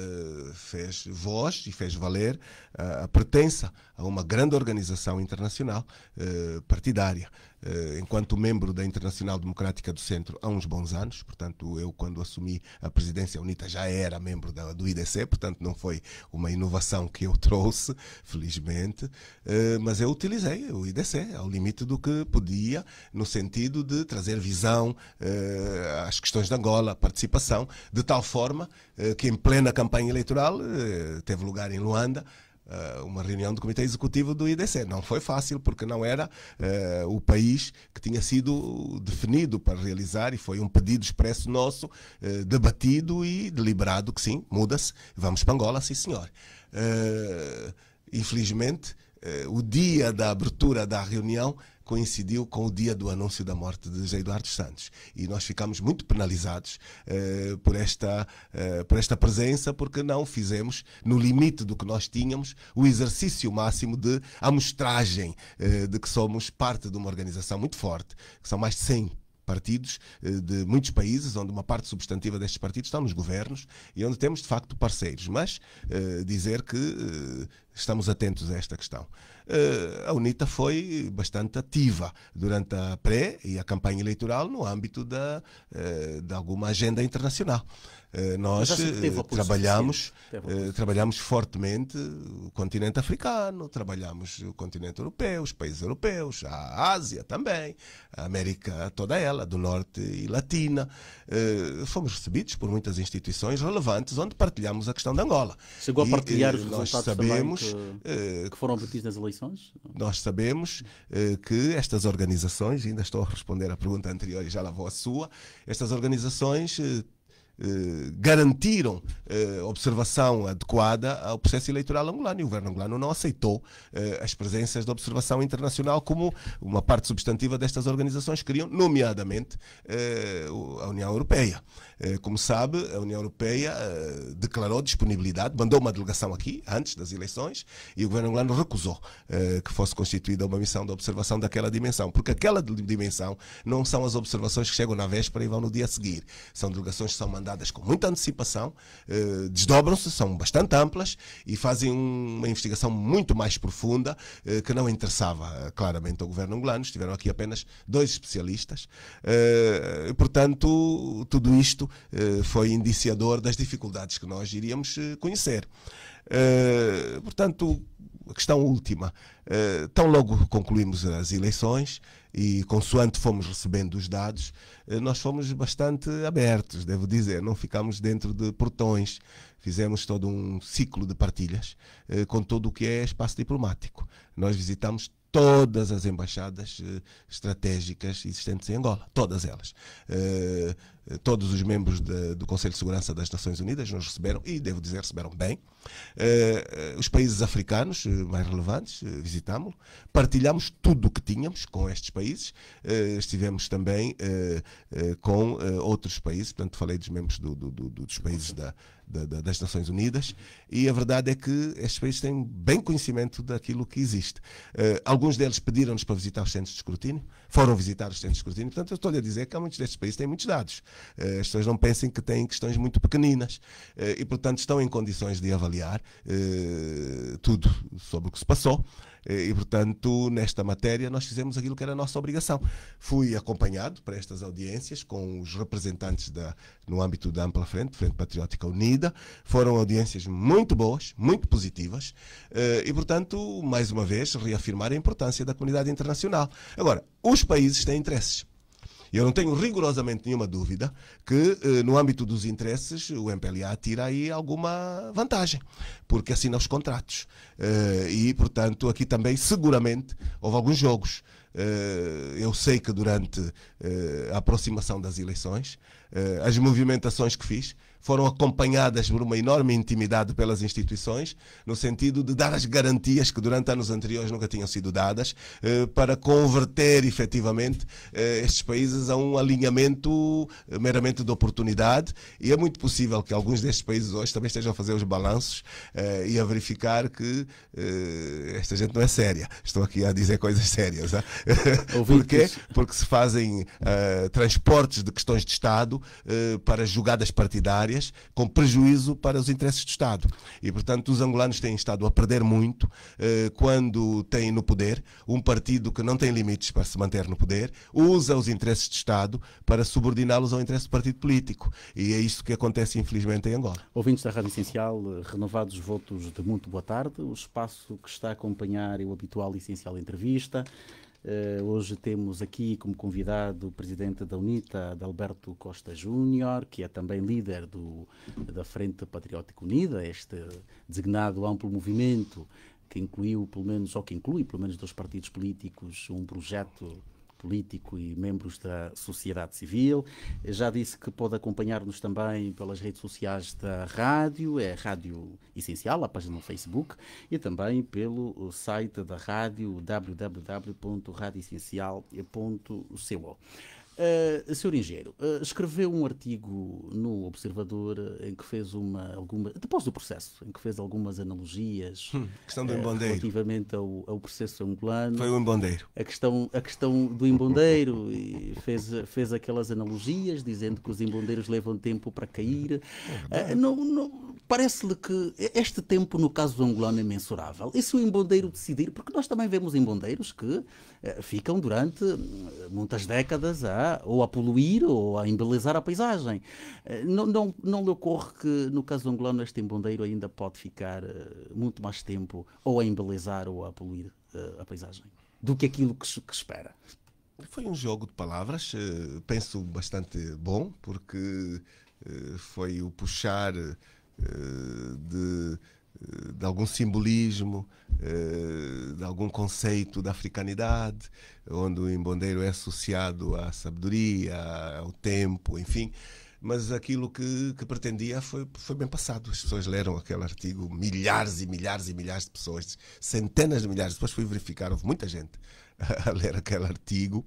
fez voz e fez valer a pertença a uma grande organização internacional partidária enquanto membro da Internacional Democrática do Centro há uns bons anos, portanto, eu, quando assumi a presidência UNITA, já era membro da, do IDC, portanto não foi uma inovação que eu trouxe, felizmente, eh, mas eu utilizei o IDC ao limite do que podia, no sentido de trazer visão eh, às questões da Angola, participação, de tal forma eh, que em plena campanha eleitoral teve lugar em Luanda uh, uma reunião do Comitê Executivo do IDC. Não foi fácil, porque não era uh, o país que tinha sido definido para realizar e foi um pedido expresso nosso, uh, debatido e deliberado que sim, muda-se, vamos para Angola, sim senhor. infelizmente, o dia da abertura da reunião coincidiu com o dia do anúncio da morte de José Eduardo Santos. E nós ficamos muito penalizados uh, por, esta, uh, por esta presença, porque não fizemos, no limite do que nós tínhamos, o exercício máximo de amostragem uh, de que somos parte de uma organização muito forte, que são mais de 100 partidos de muitos países, onde uma parte substantiva destes partidos está nos governos e onde temos de facto parceiros. Mas uh, dizer que uh, estamos atentos a esta questão. Uh, a UNITA foi bastante ativa durante a pré e a campanha eleitoral no âmbito da, uh, de alguma agenda internacional. Eh, nós trabalhamos, trabalhamos fortemente o continente africano, trabalhamos o continente europeu, os países europeus, a Ásia também, a América toda ela, do Norte e Latina. fomos recebidos por muitas instituições relevantes onde partilhamos a questão da Angola. Chegou a partilhar os resultados sabemos, eh, eh, que foram obtidos nas eleições? Nós sabemos eh, que estas organizações, ainda estou a responder à pergunta anterior e já lá vou à sua, estas organizações eh, garantiram eh, observação adequada ao processo eleitoral angolano e o governo angolano não aceitou eh, as presenças de observação internacional como uma parte substantiva destas organizações queriam, nomeadamente eh, a União Europeia. Eh, como sabe, a União Europeia declarou disponibilidade, mandou uma delegação aqui antes das eleições e o governo angolano recusou que fosse constituída uma missão de observação daquela dimensão, porque aquela dimensão não são as observações que chegam na véspera e vão no dia a seguir, são delegações que são mandadas com muita antecipação, eh, desdobram-se, são bastante amplas e fazem uma investigação muito mais profunda eh, que não interessava eh, claramente ao governo angolano. Estiveram aqui apenas dois especialistas. portanto, tudo isto foi indiciador das dificuldades que nós iríamos conhecer. portanto, questão última. Eh, tão logo concluímos as eleições e, consoante fomos recebendo os dados, eh, nós fomos bastante abertos, devo dizer. Não ficámos dentro de portões. Fizemos todo um ciclo de partilhas eh, com todo o que é espaço diplomático. Nós visitamos todas as embaixadas eh, estratégicas existentes em Angola, todas elas. Eh, eh, todos os membros de, do Conselho de Segurança das Nações Unidas nos receberam, e devo dizer, receberam bem. os países africanos mais relevantes, uh, visitámos, partilhámos tudo o que tínhamos com estes países. estivemos também com outros países, portanto, falei dos membros do, do, do, dos países da, das Nações Unidas, e a verdade é que estes países têm bem conhecimento daquilo que existe. Uh, alguns deles pediram-nos para visitar os centros de escrutínio, foram visitar os centros de escrutínio, portanto, eu estou-lhe a dizer que há muitos destes países têm muitos dados. Uh, as pessoas não pensem que têm questões muito pequeninas uh, e, portanto, estão em condições de avaliar tudo sobre o que se passou. E, portanto, nesta matéria, nós fizemos aquilo que era a nossa obrigação. Fui acompanhado para estas audiências com os representantes da, no âmbito da Ampla Frente, Frente Patriótica Unida. Foram audiências muito boas, muito positivas. Eh, e, portanto, mais uma vez, reafirmar a importância da comunidade internacional. Agora, os países têm interesses. Eu não tenho rigorosamente nenhuma dúvida que, eh, no âmbito dos interesses, o MPLA tira aí alguma vantagem, porque assina os contratos. Eh, e, portanto, aqui também, seguramente, houve alguns jogos. Eh, eu sei que durante a aproximação das eleições, as movimentações que fiz foram acompanhadas por uma enorme intimidade pelas instituições, no sentido de dar as garantias que durante anos anteriores nunca tinham sido dadas, eh, para converter efetivamente eh, estes países a um alinhamento eh, meramente de oportunidade. E é muito possível que alguns destes países hoje também estejam a fazer os balanços e a verificar que esta gente não é séria. Estou aqui a dizer coisas sérias. Ah? Porquê? Porque se fazem ah, transportes de questões de Estado para julgadas partidárias com prejuízo para os interesses do Estado. E, portanto, os angolanos têm estado a perder muito eh, quando têm no poder um partido que não tem limites para se manter no poder, usa os interesses de Estado para subordiná-los ao interesse do partido político. E é isso que acontece, infelizmente, em Angola. Ouvintes da Rádio Essencial, renovados votos de muito boa tarde. O espaço que está a acompanhar é o habitual e essencial entrevista. Uh, hoje temos aqui como convidado o presidente da UNITA, Adalberto Costa Júnior, que é também líder do, da Frente Patriótica Unida, este designado amplo movimento que incluiu, pelo menos, ou que inclui, pelo menos, dos partidos políticos, um projeto político e membros da sociedade civil. Já disse que pode acompanhar-nos também pelas redes sociais da rádio, é Rádio Essencial, a página no Facebook, e também pelo site da rádio www.radioessencial.co. Uh, Sr. Engenheiro, uh, escreveu um artigo no Observador eh, em que fez uma, alguma, depois do processo, em que fez algumas analogias hum, questão do uh, relativamente ao, ao, processo angolano. Foi o embondeiro. A questão, a questão do embondeiro e fez, fez aquelas analogias dizendo que os embondeiros levam tempo para cair. uh, não, não Parece-lhe que este tempo, no caso do angolano, é mensurável. E se o embondeiro decidir, porque nós também vemos embondeiros que eh, ficam durante eh, muitas décadas a, ou a poluir ou a embelezar a paisagem. Eh, não, não, não lhe ocorre que, no caso angolano, este embondeiro ainda pode ficar muito mais tempo ou a embelezar ou a poluir a paisagem do que aquilo que, que espera. Foi um jogo de palavras, penso bastante bom, porque foi o puxar de de algum simbolismo, eh, de algum conceito da africanidade, onde o imbondeiro é associado à sabedoria, ao tempo, enfim. Mas aquilo que, que pretendia foi, foi bem passado. As pessoas leram aquele artigo, milhares e milhares e milhares de pessoas, centenas de milhares. Depois fui verificar, houve muita gente a ler aquele artigo.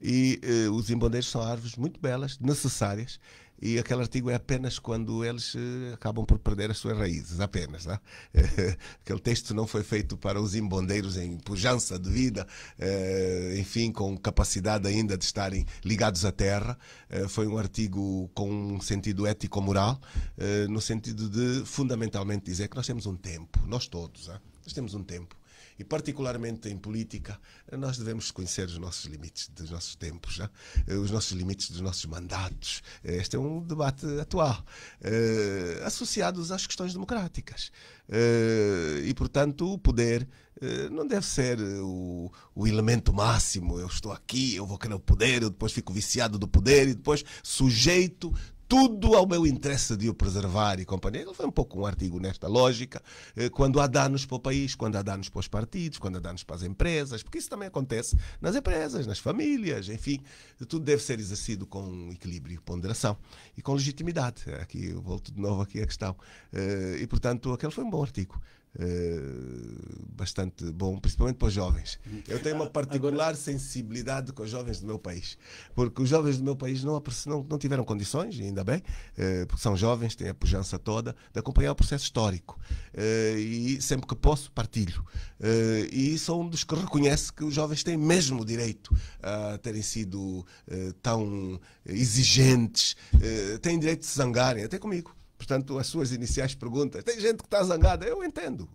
E eh, os imbondeiros são árvores muito belas, necessárias e aquele artigo é apenas quando eles eh, acabam por perder as suas raízes, apenas. Tá? aquele texto não foi feito para os imbondeiros em pujança de vida, eh, enfim, com capacidade ainda de estarem ligados à terra. Eh, foi um artigo com um sentido ético-moral, no sentido de fundamentalmente dizer que nós temos um tempo, nós todos, tá? nós temos um tempo e particularmente em política, nós devemos conhecer os nossos limites dos nossos tempos, eh, os nossos limites dos nossos mandatos. Eh, este é um debate atual, eh, associados às questões democráticas. Eh, e, portanto, o poder eh, não deve ser eh, o, o, elemento máximo. Eu estou aqui, eu vou querer o poder, eu depois fico viciado do poder e depois sujeito tudo ao meu interesse de o preservar e companhia. Ele foi um pouco um artigo nesta lógica, eh, quando há danos para o país, quando há danos para os partidos, quando há danos para as empresas, porque isso também acontece nas empresas, nas famílias, enfim, tudo deve ser exercido com equilíbrio e ponderação e com legitimidade. Aqui volto de novo aqui à questão. Eh, e, portanto, aquele foi um bom artigo. Eh, bastante bom, principalmente para os jovens. Eu tenho uma particular Agora... sensibilidade com os jovens do meu país, porque os jovens do meu país não, não, não tiveram condições, ainda bem, uh, porque são jovens, têm a pujança toda, de acompanhar o processo histórico. Uh, e sempre que posso, partilho. e sou um dos que reconhece que os jovens têm mesmo o direito a terem sido tão exigentes, têm direito de se zangarem, até comigo. Portanto, as suas iniciais perguntas. Tem gente que está zangada, eu entendo.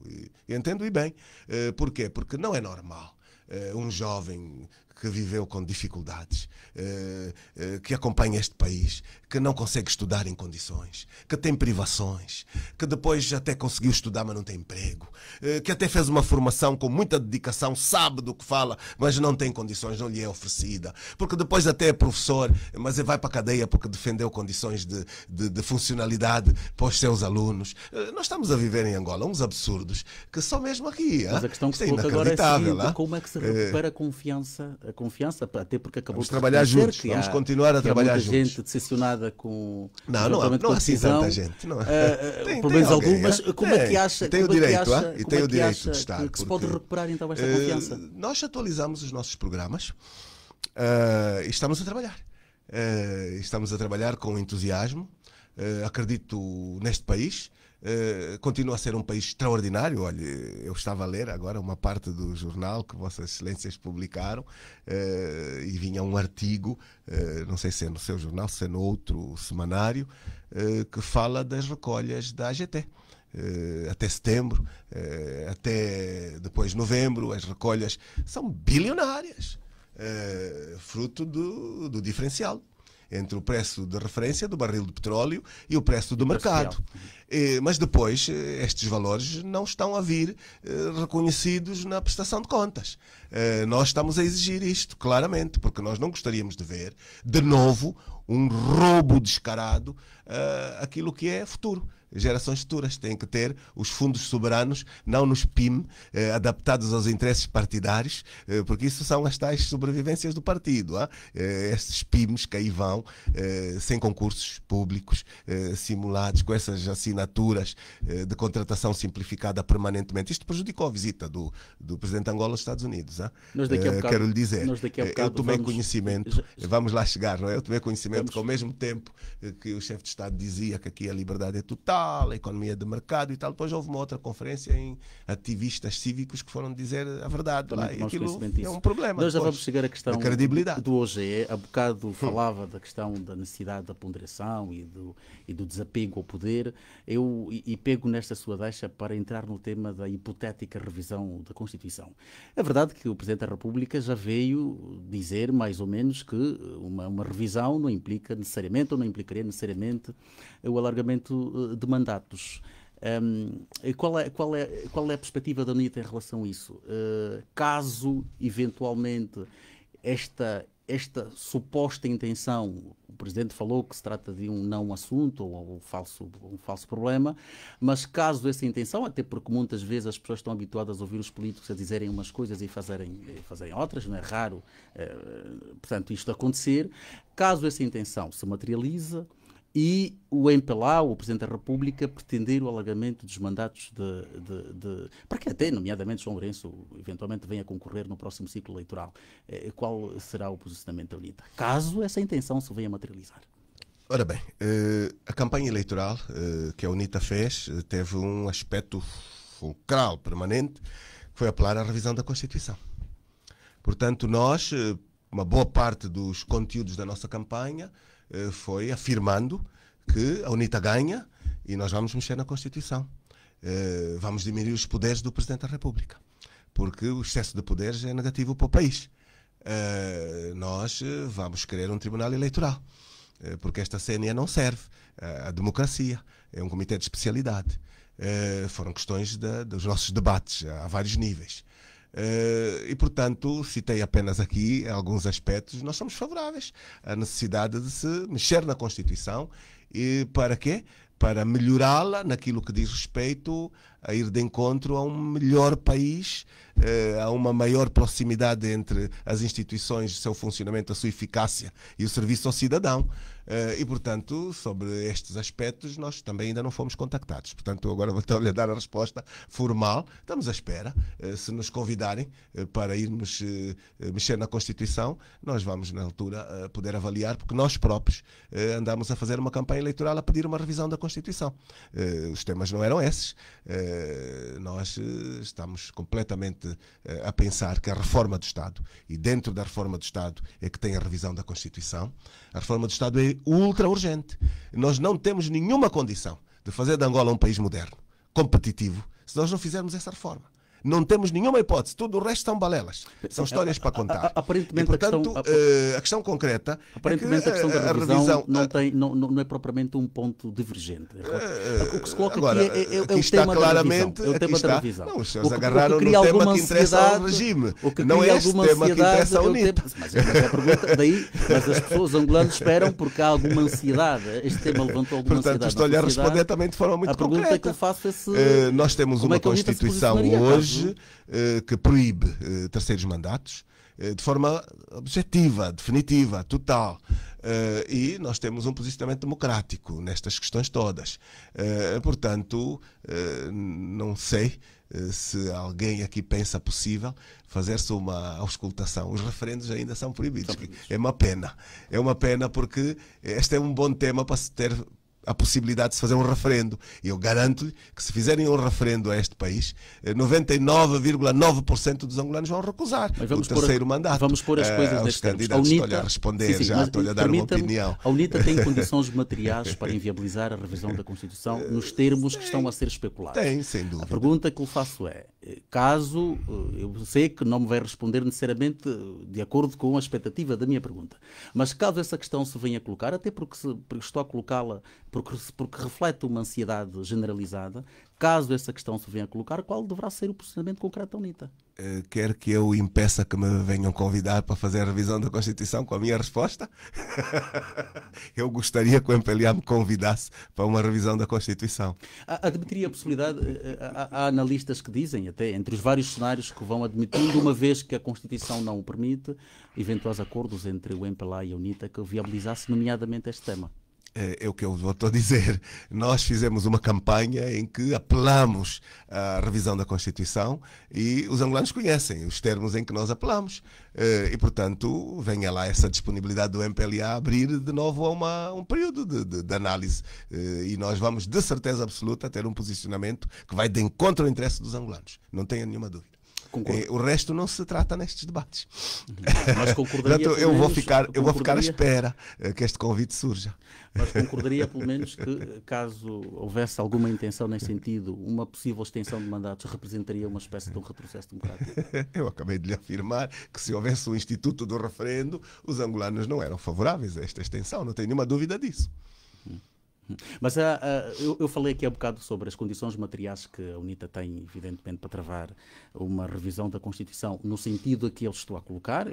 entendo e bem. Eh, Porquê? Porque não é normal eh, um jovem que viveu com dificuldades, eh, eh, que acompanha este país, que não consegue estudar em condições, que tem privações, que depois até conseguiu estudar, mas não tem emprego, eh, que até fez uma formação com muita dedicação, sabe do que fala, mas não tem condições, não lhe é oferecida, porque depois até é professor, mas vai para a cadeia porque defendeu condições de, de, de funcionalidade para os seus alunos. Nós estamos a viver em Angola uns absurdos que só mesmo aqui. Mas a ah, questão que é se é coloca agora é seguinte, ah? como é que se recupera a confiança a confiança, até porque acabou vamos de trabalhar juntos, que vamos há, continuar a trabalhar há muita juntos. gente decepcionada com não, não há, não há assim tanta gente, não é? tem, pelo menos algumas. É. Como é que acha? Tem o é direito, ah, e tem é o direito de estar. Que se pode recuperar então esta eh, confiança? Nós atualizamos os nossos programas e estamos a trabalhar. estamos a trabalhar com entusiasmo. acredito neste país eh, continua a ser um país extraordinário. Olha, eu estava a ler agora uma parte do jornal que Vossas Excelências publicaram uh, e vinha um artigo, uh, não sei se é no seu jornal, se é no outro semanário, que fala das recolhas da AGT. Uh, até setembro, uh, até depois novembro, as recolhas são bilionárias, uh, fruto do, do diferencial entre o preço de referência do barril de petróleo e o preço do mercado. E, eh, mas depois, eh, estes valores não estão a vir eh, reconhecidos na prestação de contas. Eh, nós estamos a exigir isto, claramente, porque nós não gostaríamos de ver, de novo, um roubo descarado uh, aquilo que é futuro gerações futuras têm que ter os fundos soberanos, não nos PIM, eh, adaptados aos interesses partidários, eh, porque isso são as tais sobrevivências do partido. Ah? Eh, estes PIMs que aí vão, eh, sem concursos públicos, eh, simulados, com essas assinaturas eh, de contratação simplificada permanentemente. Isto prejudicou a visita do, do presidente Angola aos Estados Unidos. Ah? Bocado, quero lhe dizer, eu tomei vamos... conhecimento, vamos lá chegar, não é? Eu tomei conhecimento vamos... que ao mesmo tempo que o chefe de Estado dizia que aqui a liberdade é total, a economia de mercado e tal. Depois houve uma outra conferência em ativistas cívicos que foram dizer a verdade. lá, e aquilo é um problema. Nós já vamos chegar à questão credibilidade. do OGE. É. Há bocado hum. falava da questão da necessidade da ponderação e do, e do desapego ao poder. Eu e, e pego nesta sua deixa para entrar no tema da hipotética revisão da Constituição. É verdade que o Presidente da República já veio dizer mais ou menos que uma, uma revisão não implica necessariamente ou não implicaria necessariamente é o alargamento eh, de mandatos. Um, qual, é, qual, é, qual é a perspectiva da UNITA em relação a isso? Uh, caso, eventualmente, esta, esta suposta intenção, o Presidente falou que se trata de um não assunto ou um falso, um falso problema, mas caso essa intenção, até porque muitas vezes as pessoas estão habituadas a ouvir os políticos a dizerem umas coisas e fazerem, fazerem outras, não é raro, uh, portanto, isto acontecer, caso essa intenção se materializa, e o MPLA, o Presidente da República, pretender o alargamento dos mandatos de, de, de para que até, nomeadamente, João Lourenço eventualmente venha concorrer no próximo ciclo eleitoral. Eh, qual será o posicionamento da UNITA? Caso essa intenção se venha a materializar. Ora bem, eh, a campanha eleitoral eh, que a UNITA fez teve um aspecto fulcral, permanente, que foi apelar à revisão da Constituição. Portanto, nós, uma boa parte dos conteúdos da nossa campanha eh, foi afirmando que a UNITA ganha e nós vamos mexer na Constituição. Eh, vamos diminuir os poderes do Presidente da República, porque o excesso de poderes é negativo para o país. Eh, nós vamos querer um tribunal eleitoral, porque esta CNE não serve. A democracia é um comitê de especialidade. Foram questões dos nossos debates a vários níveis. Uh, e, portanto, citei apenas aqui alguns aspectos. Nós somos favoráveis à necessidade de se mexer na Constituição. E para quê? Para melhorá-la naquilo que diz respeito a ir de encontro a um melhor país, eh, a uma maior proximidade entre as instituições, o seu funcionamento, a sua eficácia e o serviço ao cidadão. Eh, e, portanto, sobre estes aspectos, nós também ainda não fomos contactados. Portanto, agora vou-lhe dar a resposta formal. Estamos à espera. Eh, se nos convidarem para irmos mexer na Constituição, nós vamos, na altura, poder avaliar, porque nós próprios andamos a fazer uma campanha eleitoral a pedir uma revisão da Constituição. Os temas não eram esses. Eh, nós eh, estamos completamente eh, a pensar que a reforma do Estado, e dentro da reforma do Estado é que tem a revisão da Constituição, a reforma do Estado é ultra urgente. Nós não temos nenhuma condição de fazer de Angola um país moderno, competitivo, se nós não fizermos essa reforma não temos nenhuma hipótese. Tudo o resto são balelas. São histórias para contar. Aparentemente, e, portanto, a, questão, eh, a questão concreta. É aparentemente, é a questão da revisão, revisão não, eh, tem, não, não, é propriamente um ponto divergente. Eh, o que se coloca agora, aqui é, é, é aqui o está tema claramente, da revisão. É o tema da revisão. Não, os senhores o que, agarraram o que no tema que interessa ao regime. O que não é esse tema que interessa é ao NIT. Mas, mas, é a pergunta, daí, mas as pessoas angolanas esperam porque há alguma ansiedade. Este tema levantou alguma portanto, ansiedade. Portanto, estou-lhe a responder também de forma muito a concreta. A pergunta que eu faço é se. Uh, nós temos uma Constituição hoje uhum. que proíbe eh, terceiros mandatos eh, de forma objetiva, definitiva, total. Uh, e nós temos um posicionamento democrático nestas questões todas. Uh, portanto, uh, não sei se alguém aqui pensa possível fazer-se uma auscultação. Os referendos ainda são proibidos. são proibidos. É uma pena. É uma pena porque este é um bom tema para se ter a possibilidade de se fazer um referendo. E eu garanto-lhe que se fizerem um referendo a este país, 99,9% eh, dos angolanos vão recusar o terceiro mandato. Vamos pôr as coisas uh, eh, nestes A lhe a responder, sim, sim, já estou-lhe a dar uma opinião. A UNITA tem condições materiais para inviabilizar a revisão da Constituição nos termos que estão a ser especulados. Tem, sem dúvida. A pergunta que lhe faço é, caso eh, eu sei que não me vai responder necessariamente eh, de acordo com a expectativa da minha pergunta, mas caso essa questão se venha a colocar, até porque, se, porque estou a colocá-la porque, porque reflete uma ansiedade generalizada, Caso essa questão se venha a colocar, qual deverá ser o posicionamento concreto da UNITA? Uh, eh, quer que eu impeça que me venham convidar para fazer a revisão da Constituição com a minha resposta? eu gostaria que o MPLA me convidasse para uma revisão da Constituição. Ah, admitiria a possibilidade, eh, eh, há analistas que dizem, até entre os vários cenários que vão admitindo, uma vez que a Constituição não o permite, eventuais acordos entre o MPLA e a UNITA que viabilizasse nomeadamente este tema. Eh, é o que eu estou a dizer. Nós fizemos uma campanha em que apelamos à revisão da Constituição e os angolanos conhecem os termos em que nós apelamos. Eh, e, portanto, venha lá essa disponibilidade do MPLA abrir de novo a uma, um período de, de, de análise. Eh, e nós vamos, de certeza absoluta, ter um posicionamento que vai de encontro ao interesse dos angolanos. Não tenha nenhuma dúvida. É, o resto não se trata nestes debates. Uhum. Mas concordaria. Portanto, eu, vou ficar, eu vou ficar à espera eh, que este convite surja. Mas concordaria, pelo menos, que caso houvesse alguma intenção nesse sentido, uma possível extensão de mandatos representaria uma espécie de um retrocesso democrático. Eu acabei de lhe afirmar que se houvesse um instituto do referendo, os angolanos não eram favoráveis a esta extensão, não tenho nenhuma dúvida disso. Mas uh, uh, eu, eu, falei aqui há um bocado sobre as condições materiais que a UNITA tem, evidentemente, para travar uma revisão da Constituição, no sentido a que eu estou a colocar,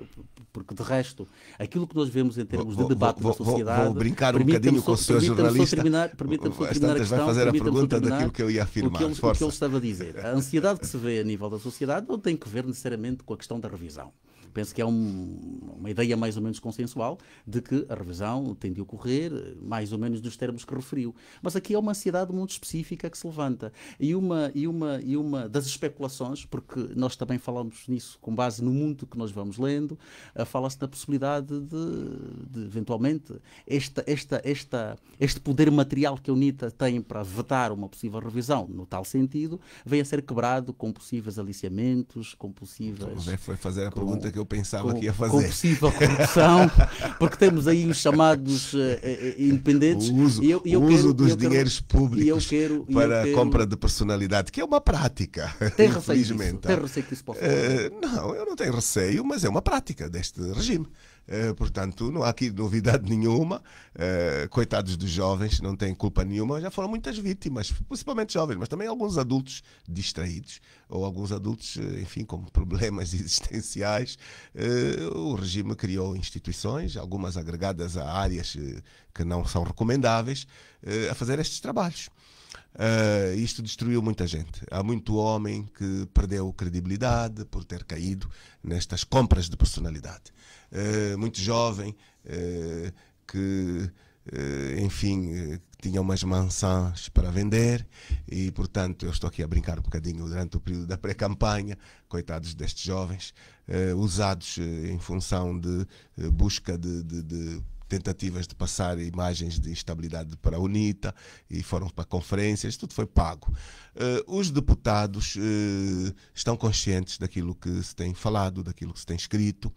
porque de resto, aquilo que nós vemos em termos vou, de debate vou, na sociedade. Vou, vou brincar um bocadinho com o senhor jornalista. Permita-me permita só terminar a questão. vai fazer a pergunta daquilo que eu ia afirmar. O que, ele, o que ele estava a dizer. A ansiedade que se vê a nível da sociedade não tem que ver necessariamente com a questão da revisão penso que é um, uma ideia mais ou menos consensual de que a revisão tem de ocorrer mais ou menos dos termos que referiu. Mas aqui é uma ansiedade muito específica que se levanta. E uma, e uma, e uma das especulações, porque nós também falamos nisso com base no mundo que nós vamos lendo, eh, fala-se da possibilidade de, de eventualmente, esta, esta, esta, este poder material que a UNITA tem para vetar uma possível revisão no tal sentido, venha a ser quebrado com possíveis aliciamentos, com possíveis. Então, é, foi fazer a com, pergunta que eu pensava com, que ia fazer. Com possível corrupção, porque temos aí os chamados uh, independentes. O uso, eu, eu o uso quero, dos dinheiros quero, públicos quero, para quero... compra de personalidade, que é uma prática, tem infelizmente. Receio disso, tem receio que isso possa uh, Não, eu não tenho receio, mas é uma prática deste regime. Eh, portanto, não há aqui novidade nenhuma. Uh, coitados dos jovens, não têm culpa nenhuma. Já foram muitas vítimas, principalmente jovens, mas também alguns adultos distraídos ou alguns adultos, eh, enfim, com problemas existenciais. Uh, o regime criou instituições, algumas agregadas a áreas que não são recomendáveis, a fazer estes trabalhos. Uh, isto destruiu muita gente. Há muito homem que perdeu credibilidade por ter caído nestas compras de personalidade. Eh, muito jovem, eh, que, eh, enfim, tinha umas mansãs para vender e, portanto, eu estou aqui a brincar um bocadinho durante o período da pré-campanha, coitados destes jovens, usados em função de busca de, de, de tentativas de passar imagens de instabilidade para a UNITA e foram para conferências, tudo foi pago. Uh, os deputados uh, estão conscientes daquilo que se tem falado, daquilo que se tem escrito,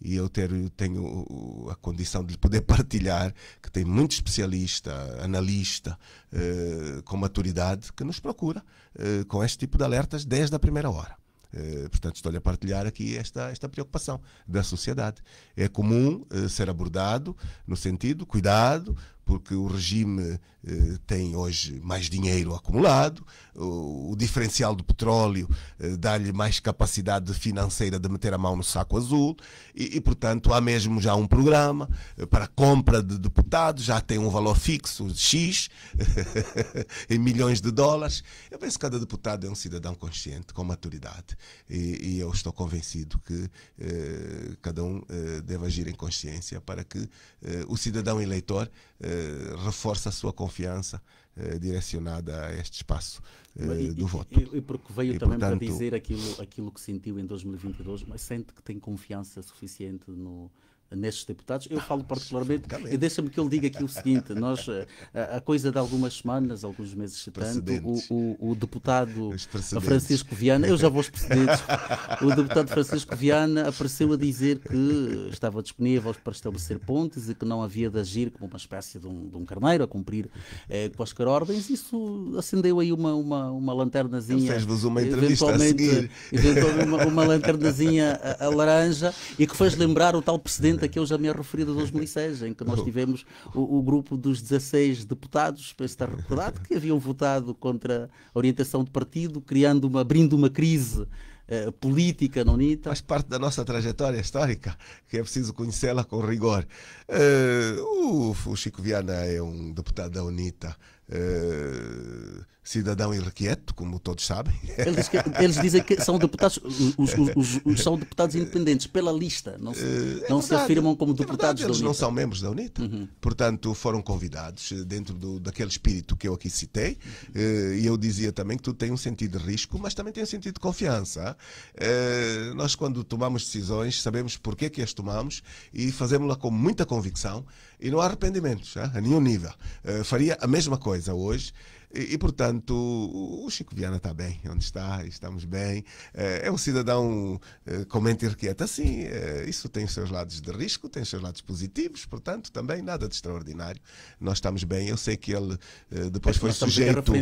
e eu, ter, eu tenho a condição de poder partilhar que tem muito especialista, analista, uh, com maturidade, que nos procura com este tipo de alertas desde a primeira hora. Eh, portanto, estou-lhe a partilhar aqui esta, esta preocupação da sociedade. É comum uh, ser abordado no sentido, cuidado, porque o regime eh, tem hoje mais dinheiro acumulado, o, o diferencial do petróleo eh, dá-lhe mais capacidade financeira de meter a mão no saco azul, e, e portanto há mesmo já um programa eh, para compra de deputados, já tem um valor fixo, X, em milhões de dólares. Eu penso que cada deputado é um cidadão consciente, com maturidade, e, e eu estou convencido que eh, cada um eh, deve agir em consciência para que eh, o cidadão eleitor. Eh, eh, reforça a sua confiança eh, direcionada a este espaço eh, e, do voto. E, e, porque veio também portanto, para dizer aquilo, aquilo que sentiu em 2022, mas sente que tem confiança suficiente no, nestes deputados, eu falo particularmente, e deixa-me que eu lhe diga aqui o seguinte: nós, eh, a, coisa de algumas semanas, alguns meses tanto, o, o, o, deputado Francisco Viana, eu já vou aos precedentes, o deputado Francisco Viana apareceu a dizer que estava disponível para estabelecer pontes e que não havia de agir como uma espécie de um, de um carneiro a cumprir eh, com as ordens. Isso acendeu aí uma, uma, uma lanternazinha. Fez-vos uma entrevista eventualmente, a seguir. Eventualmente uma, uma lanternazinha a, eh, a laranja e que fez lembrar o tal precedente diferente que eu já me é referi a 2006, em que nós uhum. tivemos o, o, grupo dos 16 deputados, para estar recordado, que haviam votado contra a orientação de partido, criando uma, abrindo uma crise eh, política na UNITA. Faz parte da nossa trajetória histórica, que é preciso conhecê-la com rigor. Uh, o, o Chico Viana é um deputado da UNITA. Uh, cidadão irrequieto, como todos sabem. Eles, eles dizem que são deputados, os, os, os, são deputados independentes pela lista, não se, eh, é, é verdade, não se afirmam como deputados é verdade, da UNITA. Eles não são membros da UNITA, uhum. portanto foram convidados eh, dentro do, daquele espírito que eu aqui citei, uhum. eh, e eu dizia também que tudo tem um sentido de risco, mas também tem um sentido de confiança. Nós quando tomamos decisões, sabemos porquê que as tomamos e fazemos-la com muita convicção e não há arrependimentos, a nenhum nível. Faria a mesma coisa hoje, e, e, portanto, o Chico Viana está bem onde está, estamos bem. Eh, é um cidadão eh, com mente irrequieta, sim. Eh, isso tem os seus lados de risco, tem os seus lados positivos, portanto, também nada de extraordinário. Nós estamos bem. Eu sei que ele depois é que foi sujeito.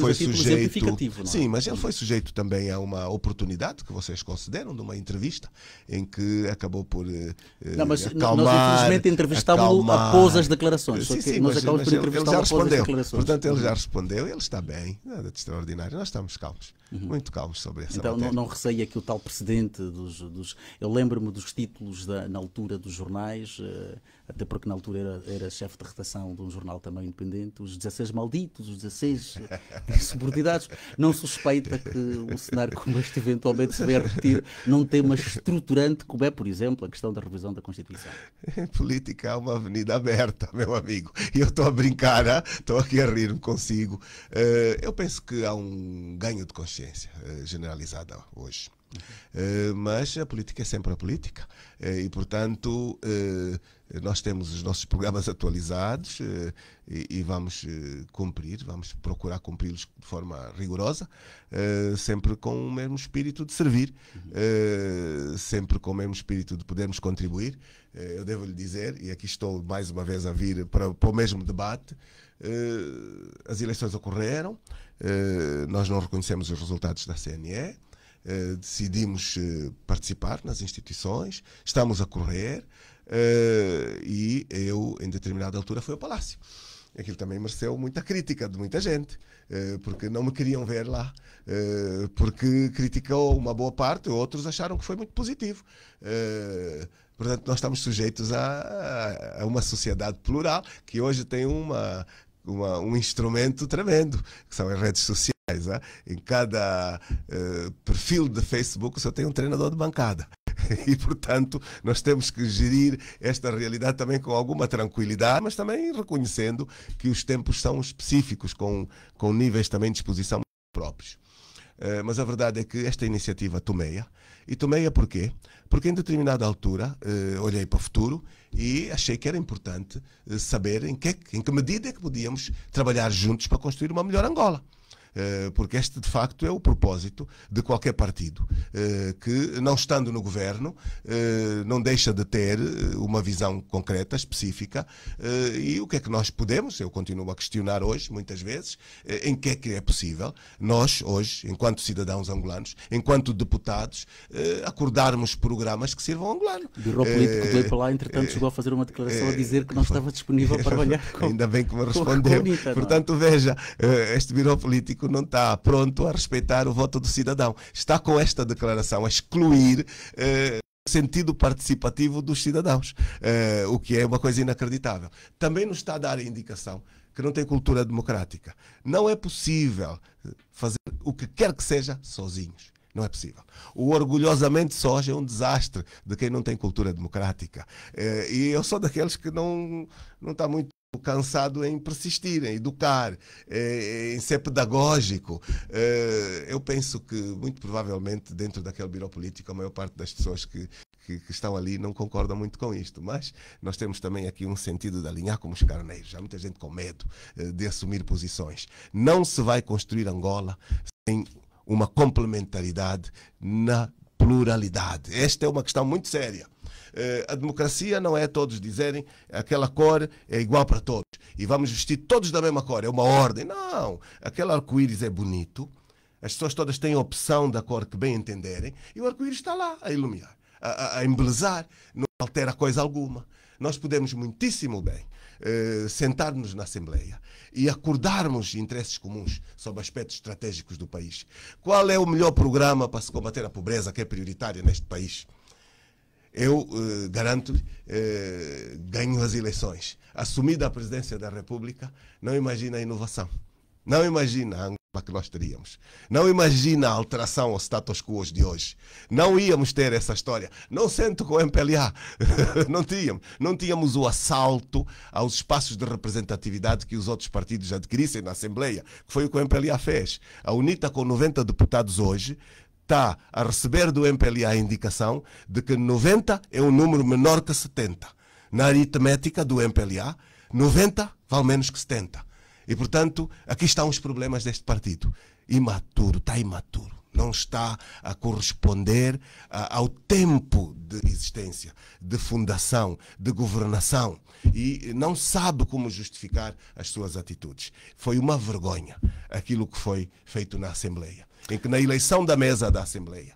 Foi sujeito Sim, mas ele foi sujeito também a uma oportunidade que vocês consideram de uma entrevista em que acabou por. Não, mas acalmar, nós infelizmente entrevistámos-lo após as declarações. Sim, sim, nós mas, acabamos mas por ele, ele já respondeu, portanto, ele já uhum. respondeu ele, ele está bem, nada de extraordinário. Nós estamos calmos, uhum. muito calmos sobre essa Então não, não, receia que o tal precedente dos. dos eu lembro-me dos títulos da, na altura dos jornais, eh, até porque na altura era, era chefe de redação de um jornal também independente, os 16 malditos, os 16 eh, subordinados. Não suspeita que um cenário como este eventualmente se a repetir num tema estruturante, como é, por exemplo, a questão da revisão da Constituição? Em política há uma avenida aberta, meu amigo. E eu estou a brincar, estou aqui a rir-me consigo, eh, eu penso que há um ganho de consciência eh, generalizada hoje. Eh, mas a política é sempre a política e, portanto, nós temos os nossos programas atualizados e, vamos cumprir, vamos procurar cumpri-los de forma rigorosa, sempre com o mesmo espírito de servir, sempre com o mesmo espírito de podermos contribuir. eu devo lhe dizer, e aqui estou mais uma vez a vir para, para o mesmo debate. Eh, as eleições ocorreram, eh, nós não reconhecemos os resultados da CNE, eh, decidimos participar nas instituições, estamos a correr e eu, em determinada altura, fui ao Palácio aquilo também mereceu muita crítica de muita gente, porque não me queriam ver lá, porque criticou uma boa parte, outros acharam que foi muito positivo. Portanto, nós estamos sujeitos a, uma sociedade plural que hoje tem uma uma, um instrumento tremendo, que são as redes sociais. Né? Em cada uh, perfil de Facebook, só tem um treinador de bancada. E, portanto, nós temos que gerir esta realidade também com alguma tranquilidade, mas também reconhecendo que os tempos são específicos, com, com níveis também de exposição próprios. Uh, mas a verdade é que esta iniciativa Tomeia, e tomei-a porquê? Porque em determinada altura eh, olhei para o futuro e achei que era importante eh, saber em é que, em que medida é que podíamos trabalhar juntos para construir uma melhor Angola. Eh, porque este, de facto, é o propósito de qualquer partido, eh, que, não estando no governo, eh, não deixa de ter uma visão concreta, específica, e o que é que nós podemos, eu continuo a questionar hoje, muitas vezes, em que é que é possível, nós, hoje, enquanto cidadãos angolanos, enquanto deputados, acordarmos programas que sirvam ao angolano. O biro Político que veio para lá, entretanto, chegou a fazer uma declaração a dizer que não estava disponível para trabalhar com Ainda bem que me respondeu. É? Portanto, veja, este biro Político político não está pronto a respeitar o voto do cidadão. Está com esta declaração a excluir. Eh, sentido participativo dos cidadãos, eh, o que é uma coisa inacreditável. Também nos está a dar a indicação que não tem cultura democrática. Não é possível fazer o que quer que seja sozinhos. Não é possível. O orgulhosamente soja é um desastre de quem não tem cultura democrática. Eh, e eu sou daqueles que não, não está muito cansado em persistir, em educar, eh, em ser pedagógico. Eh, eu penso que, muito provavelmente, dentro daquele biro político, a maior parte das pessoas que, que, que, estão ali não concordam muito com isto, mas nós temos também aqui um sentido de alinhar como os carneiros. Há muita gente com medo eh, de assumir posições. Não se vai construir Angola sem uma complementaridade na pluralidade. Esta é uma questão muito séria. Eh, a democracia não é todos dizerem aquela cor é igual para todos e vamos vestir todos da mesma cor, é uma ordem. Não, aquele arco-íris é bonito, as pessoas todas têm a opção da cor que bem entenderem e o arco-íris está lá a iluminar, a, a embelezar, não altera coisa alguma. Nós podemos muitíssimo bem Uh, eh, sentarmos na Assembleia e acordarmos interesses comuns sobre aspectos estratégicos do país. Qual é o melhor programa para se combater a pobreza que é prioritária neste país? eu uh, garanto-lhe, uh, ganho as eleições. Assumida a presidência da República, não imagina a inovação. Não imagina a Angola que nós teríamos. Não imagina a alteração ao status quo de hoje. Não íamos ter essa história. Não sento com o MPLA. não tínhamos. Não tínhamos o assalto aos espaços de representatividade que os outros partidos adquirissem na Assembleia, que foi o que o MPLA fez. A UNITA, com 90 deputados hoje, está a receber do MPLA a indicação de que 90 é um número menor que 70. Na aritmética do MPLA, 90 vale menos que 70. E, portanto, aqui estão os problemas deste partido. Imaturo, está imaturo. Não está a corresponder a, ao tempo de existência, de fundação, de governação. E não sabe como justificar as suas atitudes. Foi uma vergonha aquilo que foi feito na Assembleia em que na eleição da mesa da Assembleia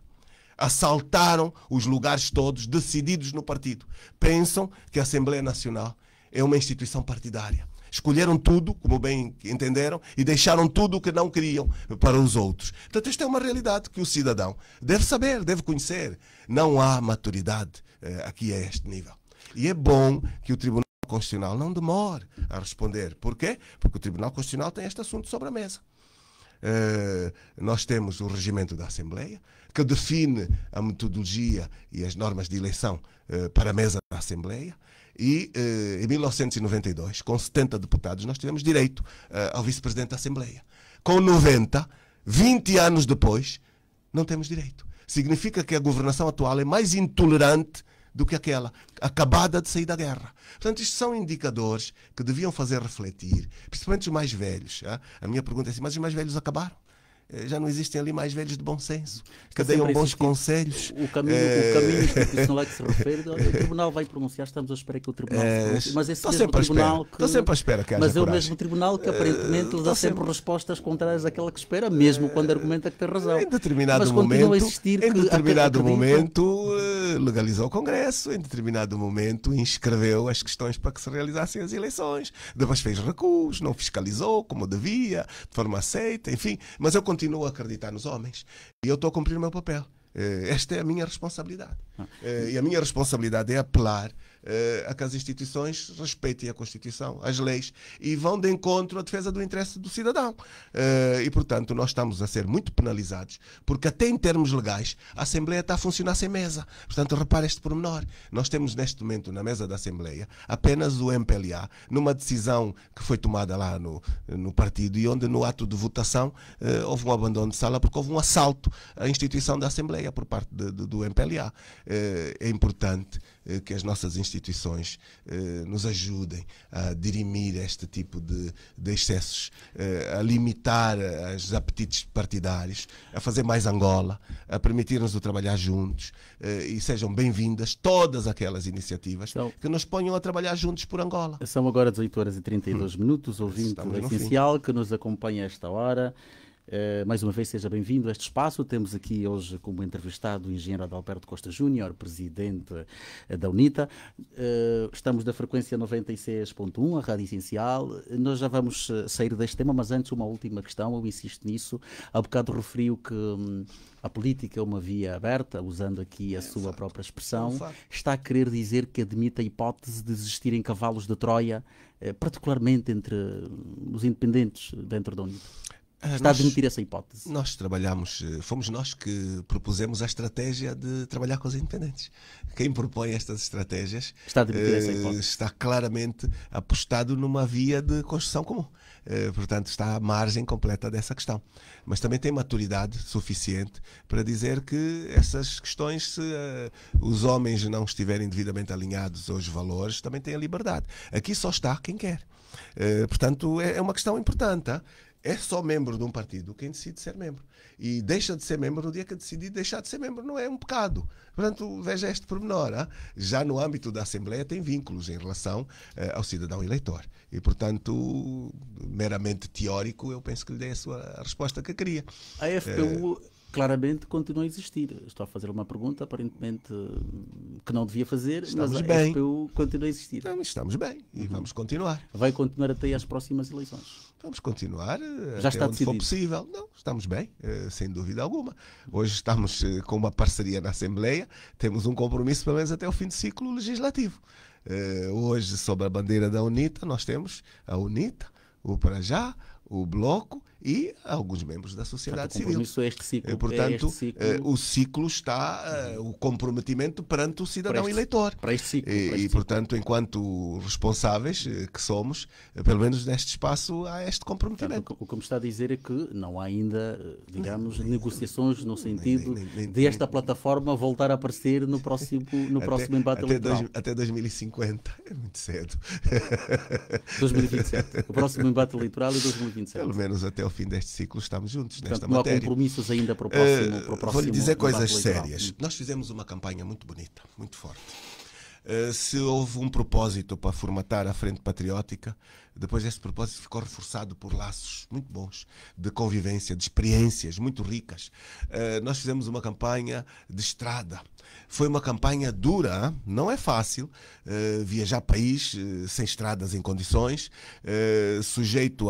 assaltaram os lugares todos decididos no partido. Pensam que a Assembleia Nacional é uma instituição partidária. Escolheram tudo, como bem entenderam, e deixaram tudo o que não queriam para os outros. Portanto, esta é uma realidade que o cidadão deve saber, deve conhecer. Não há maturidade eh, aqui a este nível. E é bom que o Tribunal Constitucional não demore a responder. Por quê? Porque o Tribunal Constitucional tem este assunto sobre a mesa. Eh, nós temos o regimento da Assembleia, que define a metodologia e as normas de eleição eh, para a mesa da Assembleia. E eh, em 1992, com 70 deputados, nós tivemos direito ao vice-presidente da Assembleia. Com 90, 20 anos depois, não temos direito. Significa que a governação atual é mais intolerante do que aquela acabada de sair da guerra. Portanto, isto são indicadores que deviam fazer refletir, principalmente os mais velhos. Ah? A minha pergunta é assim: mas os mais velhos acabaram? Eh, já não existem ali mais velhos de bom senso, que deiam bons conselhos. O caminho, eh, é... o caminho que se refere, o tribunal vai pronunciar, estamos à espera que o tribunal é... se pronuncie. Eh, Mas esse mesmo tribunal que... Estou sempre à espera que haja Mas é o coragem. mesmo tribunal que aparentemente lhe dá sempre, sempre respostas contrárias àquela que espera, mesmo quando argumenta que tem razão. Em determinado Mas momento, a existir em determinado momento legalizou o Congresso, em determinado momento inscreveu as questões para que se realizassem as eleições, depois fez recuos, não fiscalizou como devia, de forma aceita, enfim. Mas eu continuo a acreditar nos homens e eu estou a cumprir o meu papel. Eh, esta é a minha responsabilidade. Ah. Eh, e a minha responsabilidade é apelar eh, a que as instituições respeitem a Constituição, as leis, e vão de encontro à defesa do interesse do cidadão. Eh, e, portanto, nós estamos a ser muito penalizados, porque até em termos legais, a Assembleia está a funcionar sem mesa. Portanto, repare este pormenor. Nós temos neste momento na mesa da Assembleia apenas o MPLA, numa decisão que foi tomada lá no, no partido e onde no ato de votação eh, houve um abandono de sala porque houve um assalto à instituição da Assembleia por parte de, de, do MPLA. é importante eh, que as nossas instituições eh, nos ajudem a dirimir este tipo de, de excessos, eh, a limitar os apetites partidários, a fazer mais Angola, a permitir-nos o trabalhar juntos e sejam bem-vindas todas aquelas iniciativas então, que nos ponham a trabalhar juntos por Angola. São agora 18 horas e 32 hum. minutos, ouvindo o essencial que nos acompanha a esta hora. Eh, mais uma vez, seja bem-vindo a este espaço. Temos aqui hoje como entrevistado o engenheiro Adalberto Costa Júnior, presidente eh, da UNITA. Uh, estamos da frequência 96.1, a rádio essencial. Nós já vamos sair deste tema, mas antes uma última questão, eu insisto nisso. Há bocado referiu que hum, a política é uma via aberta, usando aqui a é, sua exato. própria expressão. É, Está a querer dizer que admite a hipótese de existirem cavalos de Troia, particularmente entre hum, os independentes dentro da UNITA? Ah, está a admitir essa hipótese. Nós trabalhamos, eh, fomos nós que propusemos a estratégia de trabalhar com os independentes. Quem propõe estas estratégias está, a essa eh, hipótese. está claramente apostado numa via de construção comum. Eh, portanto, está à margem completa dessa questão. Mas também tem maturidade suficiente para dizer que essas questões, se os homens não estiverem devidamente alinhados aos valores, também têm a liberdade. Aqui só está quem quer. portanto, é, é uma questão importante é só membro de um partido quem decide ser membro. E deixa de ser membro no dia que decidir deixar de ser membro. Não é um pecado. Portanto, veja este pormenor. Hein? Ah. Já no âmbito da Assembleia tem vínculos em relação eh, ao cidadão eleitor. E, portanto, meramente teórico, eu penso que lhe dei a sua a resposta que queria. A FPU. É eh, claramente continua a existir. Estou a fazer uma pergunta, aparentemente, hum, que não devia fazer, estamos mas a bem. continua a existir. Não, estamos bem e uhum. vamos continuar. Vai continuar até às próximas eleições? Vamos continuar eh, Já está onde decidido. for possível. Não, estamos bem, eh, sem dúvida alguma. Hoje estamos eh, com uma parceria na Assembleia, temos um compromisso pelo menos até o fim de ciclo legislativo. Hoje, sobre a bandeira da UNITA, nós temos a UNITA, o Para Já, o Bloco e alguns membros da sociedade portanto, civil. É este ciclo, é portanto, é este ciclo... Eh, o ciclo está, eh, o comprometimento perante o cidadão este, eleitor. Para este ciclo. este e, ciclo. portanto, enquanto responsáveis eh, que somos, pelo menos neste espaço, há este comprometimento. Portanto, o que me está a dizer é que não há ainda, digamos, nem, negociações no sentido nem, nem, desta plataforma voltar a aparecer no próximo, no até, próximo embate até eleitoral. Dois, até 2050, é muito cedo. 2027. O próximo embate eleitoral é 2027. Pelo menos até o fim deste ciclo estamos juntos Portanto, nesta não matéria. Não há compromissos ainda para o próximo. Uh, para o próximo vou lhe dizer coisas sérias. Nós fizemos uma campanha muito bonita, muito forte. Uh, se houve um propósito para formatar a Frente Patriótica, depois, esse propósito ficou reforçado por laços muito bons de convivência, de experiências muito ricas. Eh, nós fizemos uma campanha de estrada. Foi uma campanha dura, não é fácil eh, viajar país eh, sem estradas em condições, sujeito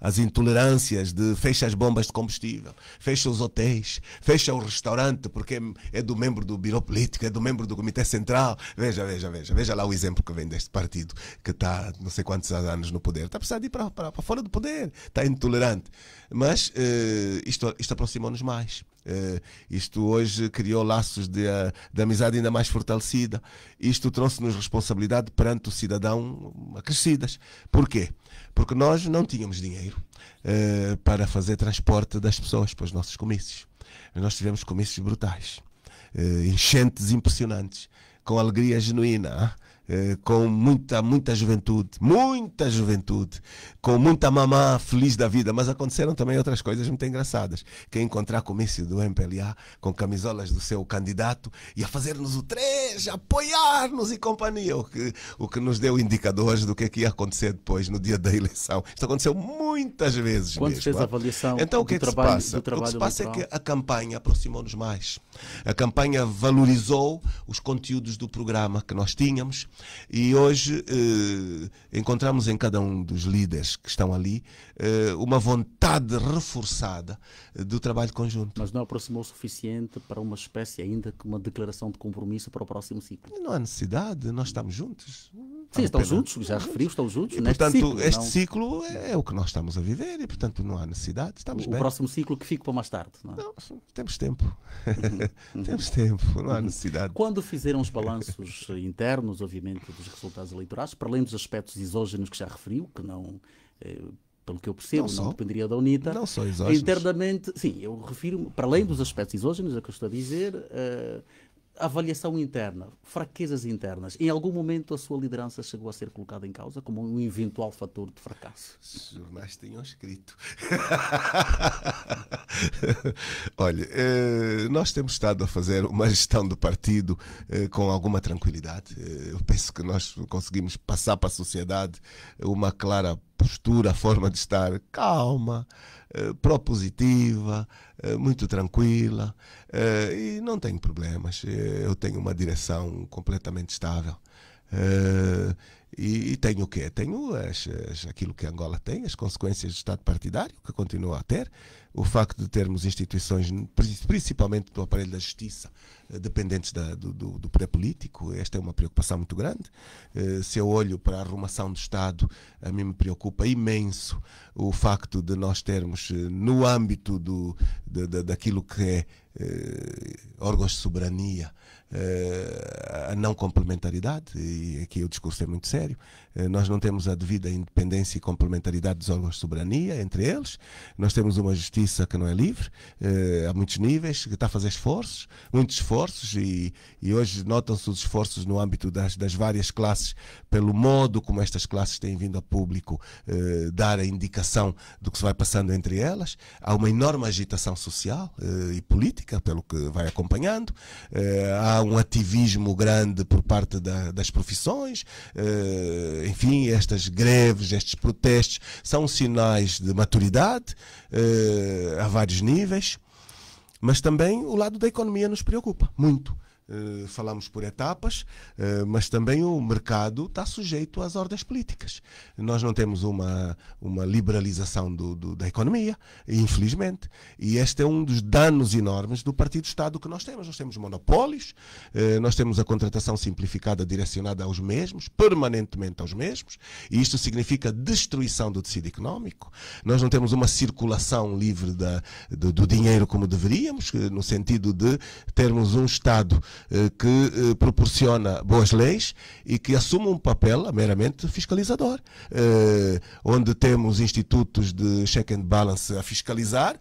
às intolerâncias de fecha as bombas de combustível, fecha os hotéis, fecha o restaurante porque é, é do membro do Biro Político, é do membro do Comitê Central. Veja, veja, veja, veja lá o exemplo que vem deste partido que está não sei quantos anos no poder poder, está precisando ir para, fora do poder, está intolerante. Mas uh, isto, isto aproximou-nos mais. Uh, isto hoje criou laços de, eh, de amizade ainda mais fortalecida. Isto trouxe-nos responsabilidade perante o cidadão acrescidas. Porquê? Porque nós não tínhamos dinheiro uh, para fazer transporte das pessoas para os nossos comícios. Nós tivemos comícios brutais, uh, enchentes impressionantes, com alegria genuína. Eh, com muita, muita juventude, muita juventude, com muita mamá feliz da vida, mas aconteceram também outras coisas muito engraçadas. Quem é encontrar comício do MPLA com camisolas do seu candidato e a fazer-nos o trecho, apoiar-nos e companhia, o que, o que nos deu indicadores do que, é que ia acontecer depois no dia da eleição. Isto aconteceu muitas vezes. Quando mesmo, fez a ah. avaliação então, o que, é que trabalho, se passa? O que se passa é que a campanha aproximou-nos mais. A campanha valorizou os conteúdos do programa que nós tínhamos, e hoje eh, encontramos em cada um dos líderes que estão ali eh, uma vontade reforçada eh, do trabalho conjunto. Mas não aproximou o suficiente para uma espécie ainda que uma declaração de compromisso para o próximo ciclo? Não há necessidade, nós estamos juntos. Sim, estão juntos, já referiu estão juntos. E, né? portanto, ciclo, este não... ciclo é o que nós estamos a viver e, portanto, não há necessidade. Estamos o, bem. próximo ciclo que fica para mais tarde. Não, é? não temos tempo. Uhum, uhum. temos tempo, não há necessidade. Quando fizeram os balanços internos, obviamente, dos resultados eleitorais, para além dos aspectos exógenos que já referiu, que não. Eh, pelo que eu percebo, não, não dependeria da UNITA. Não só exógenos. Internamente, sim, eu refiro-me, para além dos aspectos exógenos, a é que eu estou a dizer, uh, avaliação interna, fraquezas internas. Em algum momento a sua liderança chegou a ser colocada em causa como um eventual fator de fracasso? Os jornais tinham escrito. Olha, eh, nós temos estado a fazer uma gestão do partido eh, com alguma tranquilidade. Eh, eu penso que nós conseguimos passar para a sociedade uma clara postura, a forma de estar calma, eh, propositiva, eh, muito tranquila eh, e não tenho problemas. Eh, eu tenho uma direção completamente estável. Eh, e, e, tenho o quê? Tenho as, as, aquilo que Angola tem, as consequências do Estado partidário, que continua a ter, o facto de termos instituições, principalmente do aparelho da justiça, dependentes da, do, do, poder político. Esta é uma preocupação muito grande. Eh, se eu olho para a arrumação do Estado, a mim me preocupa imenso o facto de nós termos, eh, no âmbito do, de, de, daquilo que é eh, órgãos de soberania, eh, a não complementaridade, e aqui o discurso é muito sério, eh, nós não temos a devida independência e complementaridade dos órgãos de soberania entre eles, nós temos uma justiça que não é livre, a eh, muitos níveis, que está a fazer esforços, muitos esforços, e, e hoje notam-se os esforços no âmbito das, das várias classes, pelo modo como estas classes têm vindo a público dar a indicação do que se vai passando entre elas, há uma enorme agitação social e política, pelo que vai acompanhando, há um ativismo grande por parte da, das profissões. Uh, enfim, estas greves, estes protestos são sinais de maturidade uh, a vários níveis. Mas também o lado da economia nos preocupa muito. Eh, falamos por etapas, eh, mas também o mercado está sujeito às ordens políticas. Nós não temos uma, uma liberalização do, do, da economia, infelizmente. E este é um dos danos enormes do Partido Estado que nós temos. Nós temos monopólios, eh, nós temos a contratação simplificada direcionada aos mesmos, permanentemente aos mesmos, e isto significa destruição do tecido económico. Nós não temos uma circulação livre da, do, do dinheiro como deveríamos, no sentido de termos um Estado eh, que eh, proporciona boas leis e que assume um papel meramente fiscalizador, eh, onde temos institutos de check and balance a fiscalizar,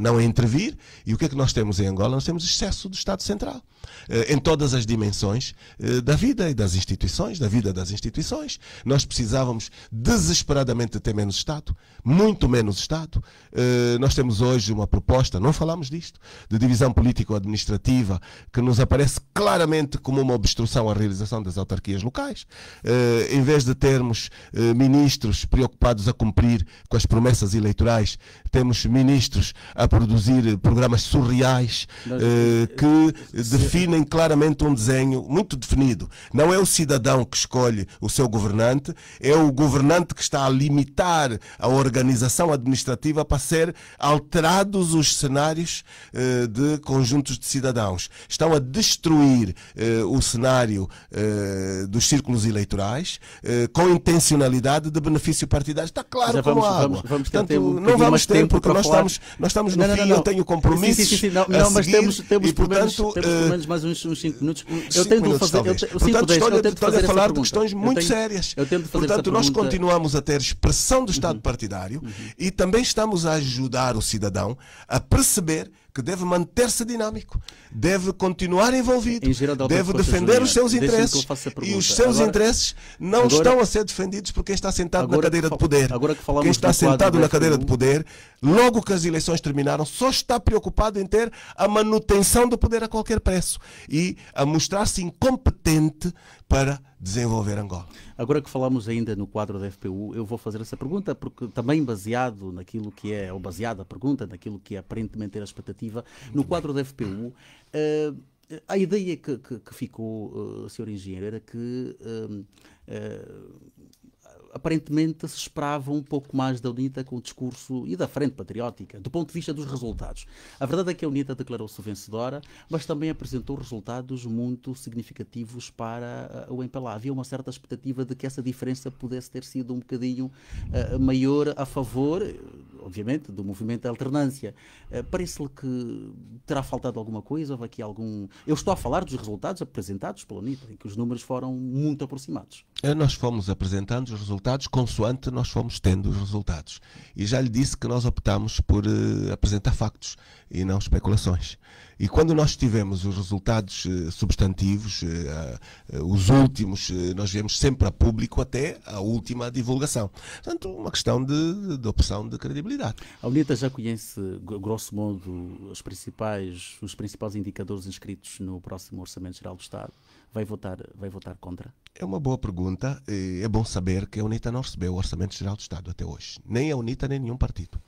não a intervir. E o que é que nós temos em Angola? Nós temos excesso do Estado Central. Eh, em todas as dimensões eh, da vida e das instituições, da vida das instituições. Nós precisávamos desesperadamente ter menos Estado, muito menos Estado. Eh, nós temos hoje uma proposta, não falamos disto, de divisão político-administrativa que nos aparece claramente como uma obstrução à realização das autarquias locais. Em vez de termos ministros preocupados a cumprir com as promessas eleitorais, temos ministros a produzir programas surreais que definem claramente um desenho muito definido. Não é o cidadão que escolhe o seu governante, é o governante que está a limitar a organização administrativa para ser alterados os cenários eh, de conjuntos de cidadãos. Estão a destruir eh, o cenário eh, dos círculos eleitorais eh, com intencionalidade de benefício partidário. Está claro Já como vamos, água. Vamos, vamos Portanto, um não vamos ter, porque nós estamos, nós estamos no não, não, fim, não. eu tenho compromissos sim, sim, sim, não, a seguir, mas temos, temos e, portanto, menos, temos eh, mais uns 5 minutos. Eu tento fazer. Eu, te, Portanto, estou eu tento fazer a falar de questões muito sérias. Eu tento fazer Portanto, nós continuamos a ter expressão do Estado uhum. partidário uhum. e também estamos a ajudar o cidadão a perceber que deve manter-se dinâmico, deve continuar envolvido, deve defender os seus interesses e os seus agora, interesses não agora, estão a ser defendidos por quem está sentado agora, na cadeira de poder. Agora que falamos quem está sentado na cadeira de poder, logo que as eleições terminaram, só está preocupado em ter a manutenção do poder a qualquer preço e a mostrar-se incompetente para desenvolver Angola. Agora que falamos ainda no quadro da FPU, eu vou fazer essa pergunta porque também baseado naquilo que é, ou baseada a pergunta naquilo que é aparentemente era a expectativa, no quadro da FPU, uh, eh, a ideia que, que, que ficou, uh, senhor engenheiro, era que uh, uh, aparentemente se esperava um pouco mais da UNITA com o discurso e da frente patriótica, do ponto de vista dos resultados. A verdade é que a UNITA declarou-se vencedora, mas também apresentou resultados muito significativos para eh, o MPLA. Havia uma certa expectativa de que essa diferença pudesse ter sido um bocadinho uh, maior a favor, eh, obviamente, do movimento da alternância. Uh, Parece-lhe que terá faltado alguma coisa? Houve aqui algum. Eu estou a falar dos resultados apresentados pela UNITA, em que os números foram muito aproximados. Nós fomos apresentando os resultados resultados consoante nós fomos tendo os resultados. E já lhe disse que nós optámos por uh, apresentar factos e não especulações. E quando nós tivemos os resultados eh, substantivos, eh, eh, os últimos, nós viemos sempre a público até a última divulgação. Portanto, uma questão de, de opção de credibilidade. A UNITA já conhece, grosso modo, os principais, os principais indicadores inscritos no próximo Orçamento Geral do Estado. Vai votar, vai votar contra? É uma boa pergunta. É bom saber que a UNITA não recebeu o Orçamento Geral do Estado até hoje. Nem a UNITA, nem nenhum partido.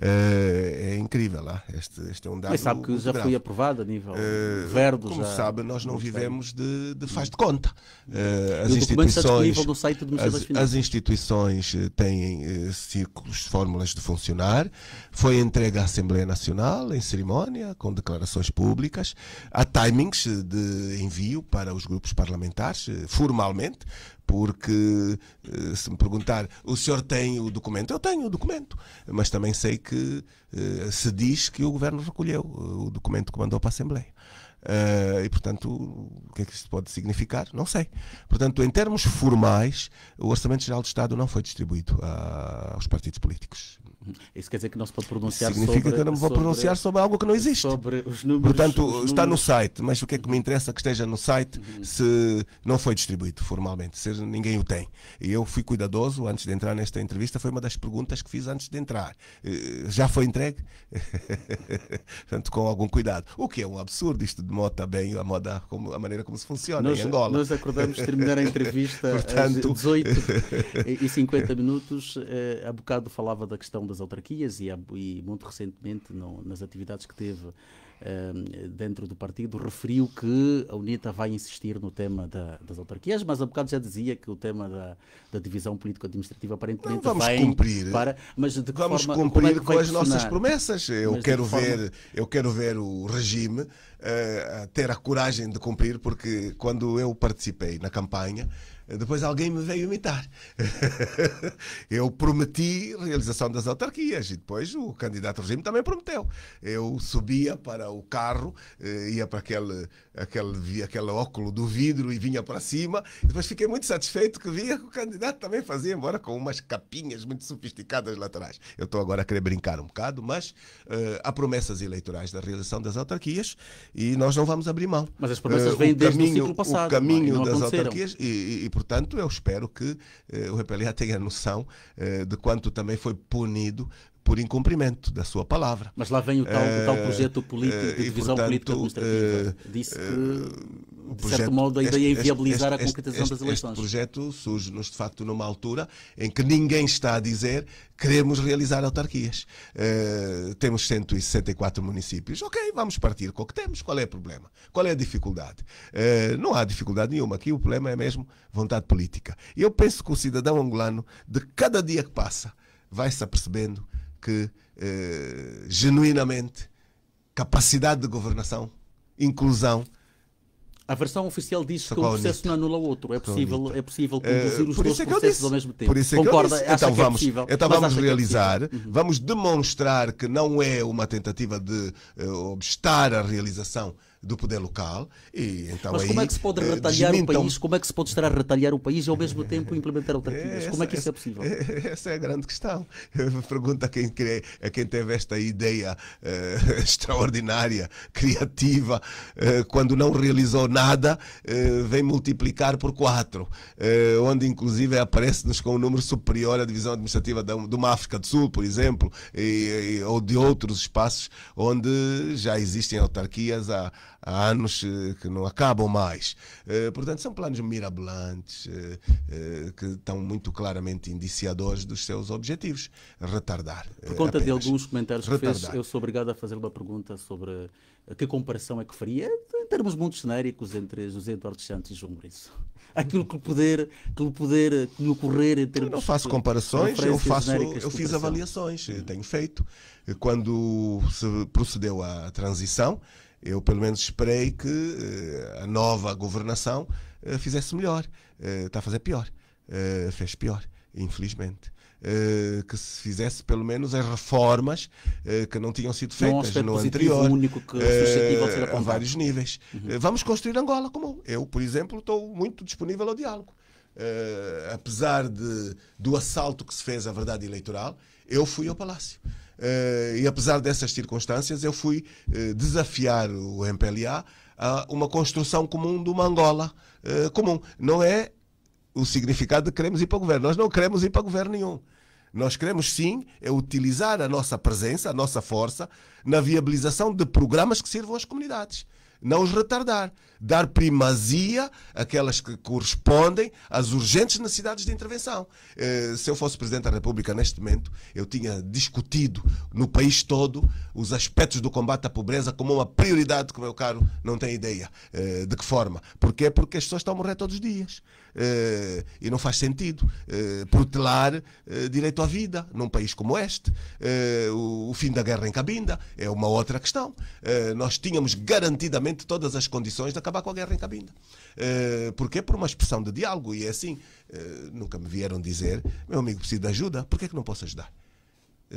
Eh, é incrível lá. Ah. Este, este é um dado. Mas sabe que já foi aprovado a nível uh, eh, verbo. Como já... sabe, nós não vivemos de, de faz de conta. Uh, as, instituições, as, as instituições têm uh, círculos, fórmulas de funcionar. Foi entregue à Assembleia Nacional em cerimónia, com declarações públicas. Há timings de envio para os grupos parlamentares, formalmente porque se me perguntar, o senhor tem o documento? Eu tenho o documento, mas também sei que uh, se diz que o governo recolheu uh, o documento que mandou para a Assembleia. Uh, e, portanto, o que é que isto pode significar? Não sei. Portanto, em termos formais, o Orçamento Geral do Estado não foi distribuído a, ah, aos partidos políticos. Isso quer dizer que não se pode pronunciar Significa sobre... Significa que eu não vou sobre, pronunciar sobre algo que não existe. Sobre os números... Portanto, os está no site, mas o que é que me interessa é que esteja no site uhum. se não foi distribuído formalmente, se ninguém o tem. E eu fui cuidadoso antes de entrar nesta entrevista, foi uma das perguntas que fiz antes de entrar. Eh, já foi entregue? Portanto, com algum cuidado. O que é um absurdo, isto moda bem a moda, como, a maneira como se funciona nós, em Angola. Nós acordamos terminar a entrevista Portanto... às 18 e 50 minutos, a eh, bocado falava da questão das autarquias e, e muito recentemente no, nas atividades que teve um, dentro do partido, referiu que a UNITA vai insistir no tema da, das autarquias, mas há bocado já dizia que o tema da, da divisão político-administrativa aparentemente não, vamos vai cumprir. para... Mas de que vamos forma, cumprir é com as funcionar? nossas promessas. Eu quero, ver, eu quero ver o regime uh, ter a coragem de cumprir, porque quando eu participei na campanha, depois alguém me veio imitar. eu prometi realização das autarquias e depois o candidato regime também prometeu. Eu subia para o carro, eh, ia para aquele, aquele, aquele óculo do vidro e vinha para cima. Depois fiquei muito satisfeito que via que o candidato também fazia, embora com umas capinhas muito sofisticadas laterais. Eu estou agora a querer brincar um bocado, mas uh, há promessas eleitorais da realização das autarquias e nós não vamos abrir mão. Mas as promessas uh, vêm desde o ciclo passado. O é? caminho não, não das autarquias e, e, e Portanto, eu espero que eh, o RPLA tenha noção eh, de quanto também foi punido por incumprimento da sua palavra. Mas lá vem o tal, uh, o tal eh, projeto político, eh, de divisão portanto, política administrativa. Eh, Disse que, de certo modo, a ideia é inviabilizar este, a concretização este, das eleições. Este projeto surge-nos, de facto, numa altura em que ninguém está a dizer queremos realizar autarquias. Uh, temos 164 municípios. Ok, vamos partir com o que temos. Qual é o problema? Qual é a dificuldade? não há dificuldade nenhuma. Aqui o problema é mesmo vontade política. Eu penso que o cidadão angolano, de cada dia que passa, vai se apercebendo que eh, genuinamente capacidade de governação, inclusão. A versão oficial diz que um é processo não anula o outro. É possível, é possível é eh, conduzir uh, os dois é processos ao mesmo tempo. Por isso é Concorda? eu disse. Então é vamos, então é possível, então vamos realizar, é uhum. vamos demonstrar que não é uma tentativa de uh, obstar a realização do poder local. E, então, Mas como é que se pode eh, retalhar o país? Como é que se pode estar a retalhar o país e ao mesmo tempo implementar alternativas? É, como é que isso é, é possível? Essa é a grande questão. Pergunta a quem, a quem teve esta ideia uh, extraordinária, criativa, uh, quando não realizou nada, uh, vem multiplicar por quatro, onde inclusive aparece-nos com um número superior à divisão administrativa de, de uma África do Sul, por exemplo, e, e, ou de outros espaços onde já existem autarquias a há anos eh, que não acabam mais. Eh, portanto, são planos mirabolantes eh, que estão muito claramente indiciadores dos seus objetivos. Retardar. Por conta apenas. de alguns comentários Retardar. que fez, eu sou obrigado a fazer uma pergunta sobre que comparação é que faria, em termos muito genéricos, entre José Eduardo Santos e João Lourenço aquilo que o poder que o poder que me ocorrer em termos eu não faço comparações eu faço eu fiz avaliações tenho feito quando se procedeu à transição eu, pelo menos, esperei que eh, a nova governação eh, fizesse melhor. Eh, está a fazer pior. fez pior, infelizmente. que se fizesse pelo menos as reformas que não tinham sido feitas um no anterior único que uh, a vários níveis. Uhum. vamos construir Angola como eu, por exemplo, estou muito disponível ao diálogo. apesar de, do assalto que se fez à verdade eleitoral, eu fui ao Palácio. Eh, e apesar dessas circunstâncias, eu fui eh, desafiar o MPLA a uma construção comum de uma Angola eh, comum. Não é o significado de queremos ir para o governo. Nós não queremos ir para o governo nenhum. Nós queremos sim é utilizar a nossa presença, a nossa força na viabilização de programas que sirvam às comunidades não os retardar. Dar primazia àquelas que correspondem às urgentes necessidades de intervenção. Eh, se eu fosse Presidente da República neste momento, eu tinha discutido no país todo os aspectos do combate à pobreza como uma prioridade que, meu caro, não tem ideia eh, de que forma. Porquê? Porque as pessoas estão a morrer todos os dias. Eh, e não faz sentido eh, protelar eh, direito à vida num país como este. Eh, o, o, fim da guerra em Cabinda é uma outra questão. nós tínhamos garantidamente todas as condições de acabar com a guerra em Cabinda. porque é por uma expressão de diálogo e é assim. nunca me vieram dizer, meu amigo, preciso de ajuda, por que é que não posso ajudar?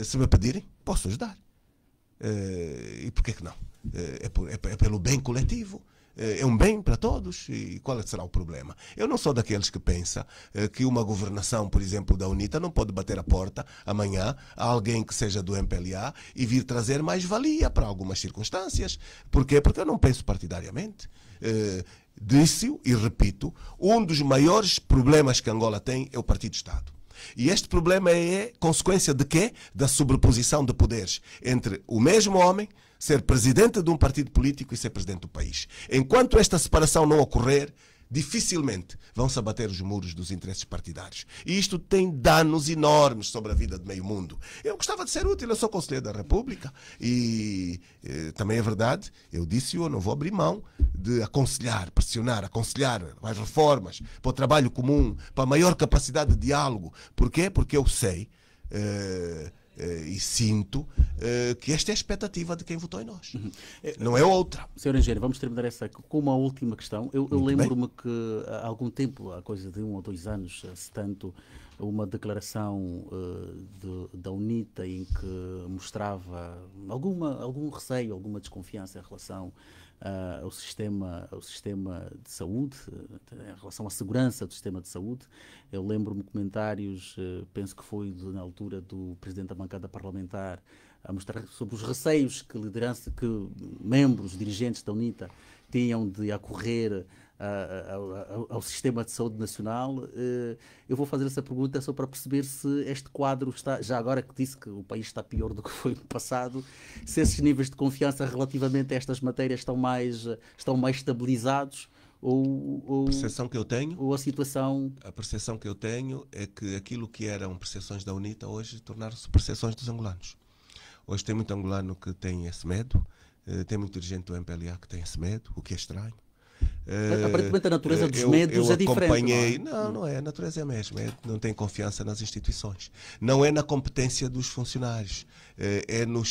se me pedirem, posso ajudar. e por que não? É, por, é, é pelo bem coletivo é um bem para todos e qual é será o problema? Eu não sou daqueles que pensa eh, que uma governação, por exemplo, da UNITA não pode bater a porta amanhã a alguém que seja do MPLA e vir trazer mais valia para algumas circunstâncias. Por quê? Porque eu não penso partidariamente. Eh, Disse e repito, um dos maiores problemas que Angola tem é o Partido Estado. E este problema é consequência de quê? Da sobreposição de poderes entre o mesmo homem ser presidente de um partido político e ser presidente do país. Enquanto esta separação não ocorrer, dificilmente vão se abater os muros dos interesses partidários. E isto tem danos enormes sobre a vida do meio mundo. Eu gostava de ser útil, eu sou conselheiro da República e eh, também é verdade, eu disse eu não vou abrir mão de aconselhar, pressionar, aconselhar as reformas para o trabalho comum, para a maior capacidade de diálogo. Porquê? Porque eu sei. Eh, eh, e sinto eh, que esta é a expectativa de quem votou em nós. Uhum. Eh, Não é outra. Senhor Engenheiro, vamos terminar essa com uma última questão. Eu, eu lembro-me que há algum tempo, há coisa de um ou dois anos, se tanto, uma declaração uh, de, da UNITA em que mostrava alguma, algum receio, alguma desconfiança em relação uh, o, sistema, o sistema de saúde, eh, em relação à segurança do sistema de saúde. Eu lembro-me comentários, uh, penso que foi de, na altura do presidente da bancada parlamentar, a mostrar sobre os receios que liderança, que membros, dirigentes da UNITA tinham de acorrer a, ao, ao, sistema de saúde nacional. Eh, eu vou fazer essa pergunta só para perceber se este quadro está, já agora que disse que o país está pior do que foi no passado, se esses níveis de confiança relativamente a estas matérias estão mais, estão mais estabilizados ou, ou, a percepção que eu tenho ou a situação a percepção que eu tenho é que aquilo que eram percepções da UNITA hoje tornaram-se percepções dos angolanos hoje tem muito angolano que tem esse medo eh, tem muito dirigente do MPLA que tem esse medo o que é estranho é, aparentemente a natureza dos medos é diferente. Não, é? não, não é, a natureza é a mesma, é, não tem confiança nas instituições. Não é na competência dos funcionários, é, é no,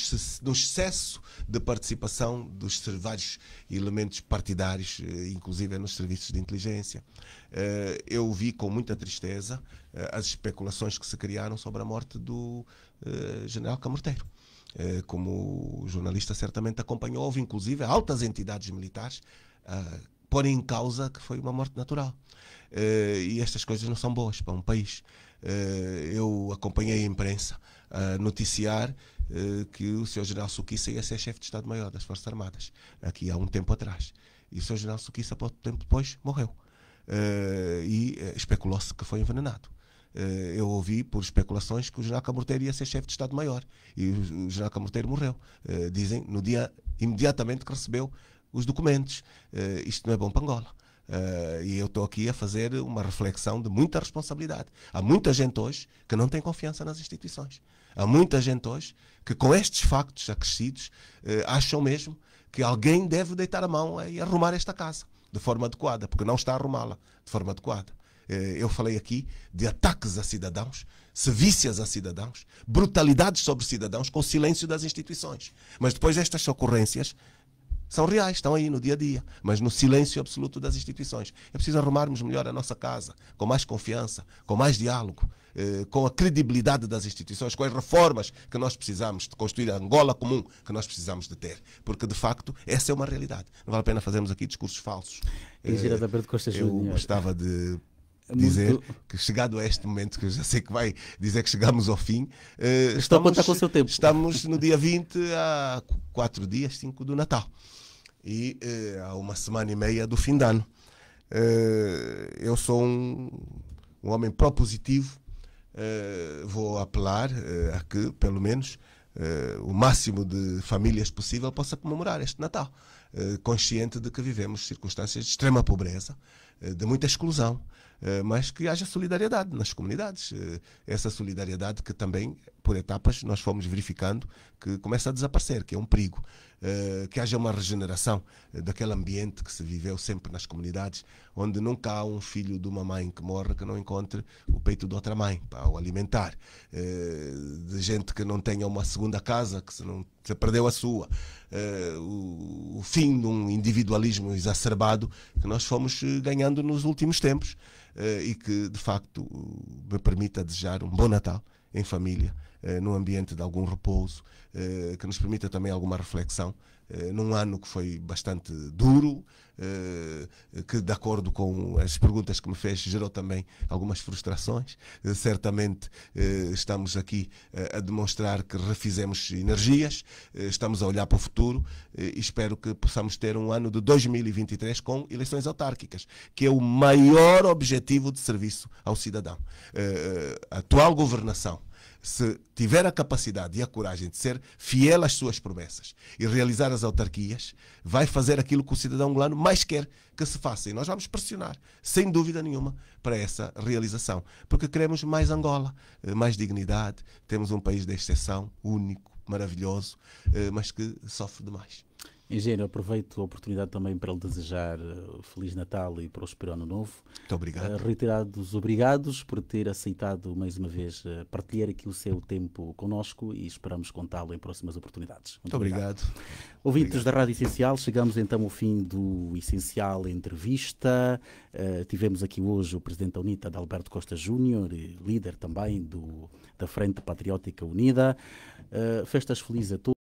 no excesso de participação dos vários elementos partidários, inclusive nos serviços de inteligência. Eu vi com muita tristeza as especulações que se criaram sobre a morte do general Camorteiro como o jornalista certamente acompanhou, houve inclusive altas entidades militares a pôr em causa que foi uma morte natural. Uh, e estas coisas não são boas para um país. Uh, eu acompanhei a imprensa a noticiar uh, que o Sr. General Suquissa ia ser chefe de Estado-Maior das Forças Armadas, aqui há um tempo atrás. E o Sr. General Suquissa, pouco tempo depois, morreu. e especulou-se que foi envenenado. eu ouvi por especulações que o General Camorteiro ia ser chefe de Estado-Maior. E o General Camorteiro morreu. dizem no dia imediatamente que recebeu os documentos. Uh, isto não é bom para Angola. Uh, e eu estou aqui a fazer uma reflexão de muita responsabilidade. Há muita gente hoje que não tem confiança nas instituições. Há muita gente hoje que, com estes factos acrescidos, uh, acham mesmo que alguém deve deitar a mão e arrumar esta casa de forma adequada, porque não está a arrumá-la de forma adequada. Uh, eu falei aqui de ataques a cidadãos, sevícias a cidadãos, brutalidades sobre cidadãos com o silêncio das instituições. Mas depois destas ocorrências são reais, estão aí no dia a dia, mas no silêncio absoluto das instituições. É preciso arrumarmos melhor a nossa casa, com mais confiança, com mais diálogo, eh, com a credibilidade das instituições, com as reformas que nós precisamos de construir a Angola comum que nós precisamos de ter, porque de facto essa é uma realidade. Não vale a pena fazermos aqui discursos falsos. E, eh, Costa eu gostava de é dizer Muito... que chegado a este momento, que eu já sei que vai dizer que chegamos ao fim, uh, estamos, estamos no dia 20 a 4 dias, 5 do Natal e eh, há uma semana e meia do fim de ano. Eh, eu sou um, um homem propositivo, eh, vou apelar eh, a que, pelo menos, eh, o máximo de famílias possível possa comemorar este Natal, eh, consciente de que vivemos circunstâncias de extrema pobreza, de muita exclusão, mas que haja solidariedade nas comunidades. Essa solidariedade que também, por etapas, nós fomos verificando que começa a desaparecer, que é um perigo. Eh, que haja uma regeneração eh, daquele ambiente que se viveu sempre nas comunidades, onde nunca há um filho de uma mãe que morre que não encontre o peito de outra mãe para o alimentar, eh, de gente que não tenha uma segunda casa, que se não se perdeu a sua, o fim de um individualismo exacerbado que nós fomos ganhando nos últimos tempos e que, de facto, me permita desejar um bom Natal em família eh, num ambiente de algum repouso, eh, que nos permita também alguma reflexão eh, num ano que foi bastante duro, que, de acordo com as perguntas que me fez, gerou também algumas frustrações. Certamente estamos aqui a demonstrar que refizemos energias, estamos a olhar para o futuro e espero que possamos ter um ano de 2023 com eleições autárquicas, que é o maior objetivo de serviço ao cidadão. A atual governação se tiver a capacidade e a coragem de ser fiel às suas promessas e realizar as autarquias, vai fazer aquilo que o cidadão angolano mais quer que se faça. E nós vamos pressionar, sem dúvida nenhuma, para essa realização. Porque queremos mais Angola, eh, mais dignidade. Temos um país de exceção, único, maravilhoso, eh, mas que sofre demais. Engenheiro, aproveito a oportunidade também para lhe desejar eh, Feliz Natal e próspero Ano Novo. Muito obrigado. Eh, Reiterados obrigados por ter aceitado mais uma vez eh, partilhar aqui o seu tempo conosco e esperamos contá-lo em próximas oportunidades. Muito, Muito obrigado. obrigado. Ouvintes obrigado. da Rádio Essencial, chegamos então ao fim do Essencial Entrevista. Uh, tivemos aqui hoje o Presidente da UNITA, Alberto Costa Júnior, líder também do, da Frente Patriótica Unida. Uh, festas felizes a todos.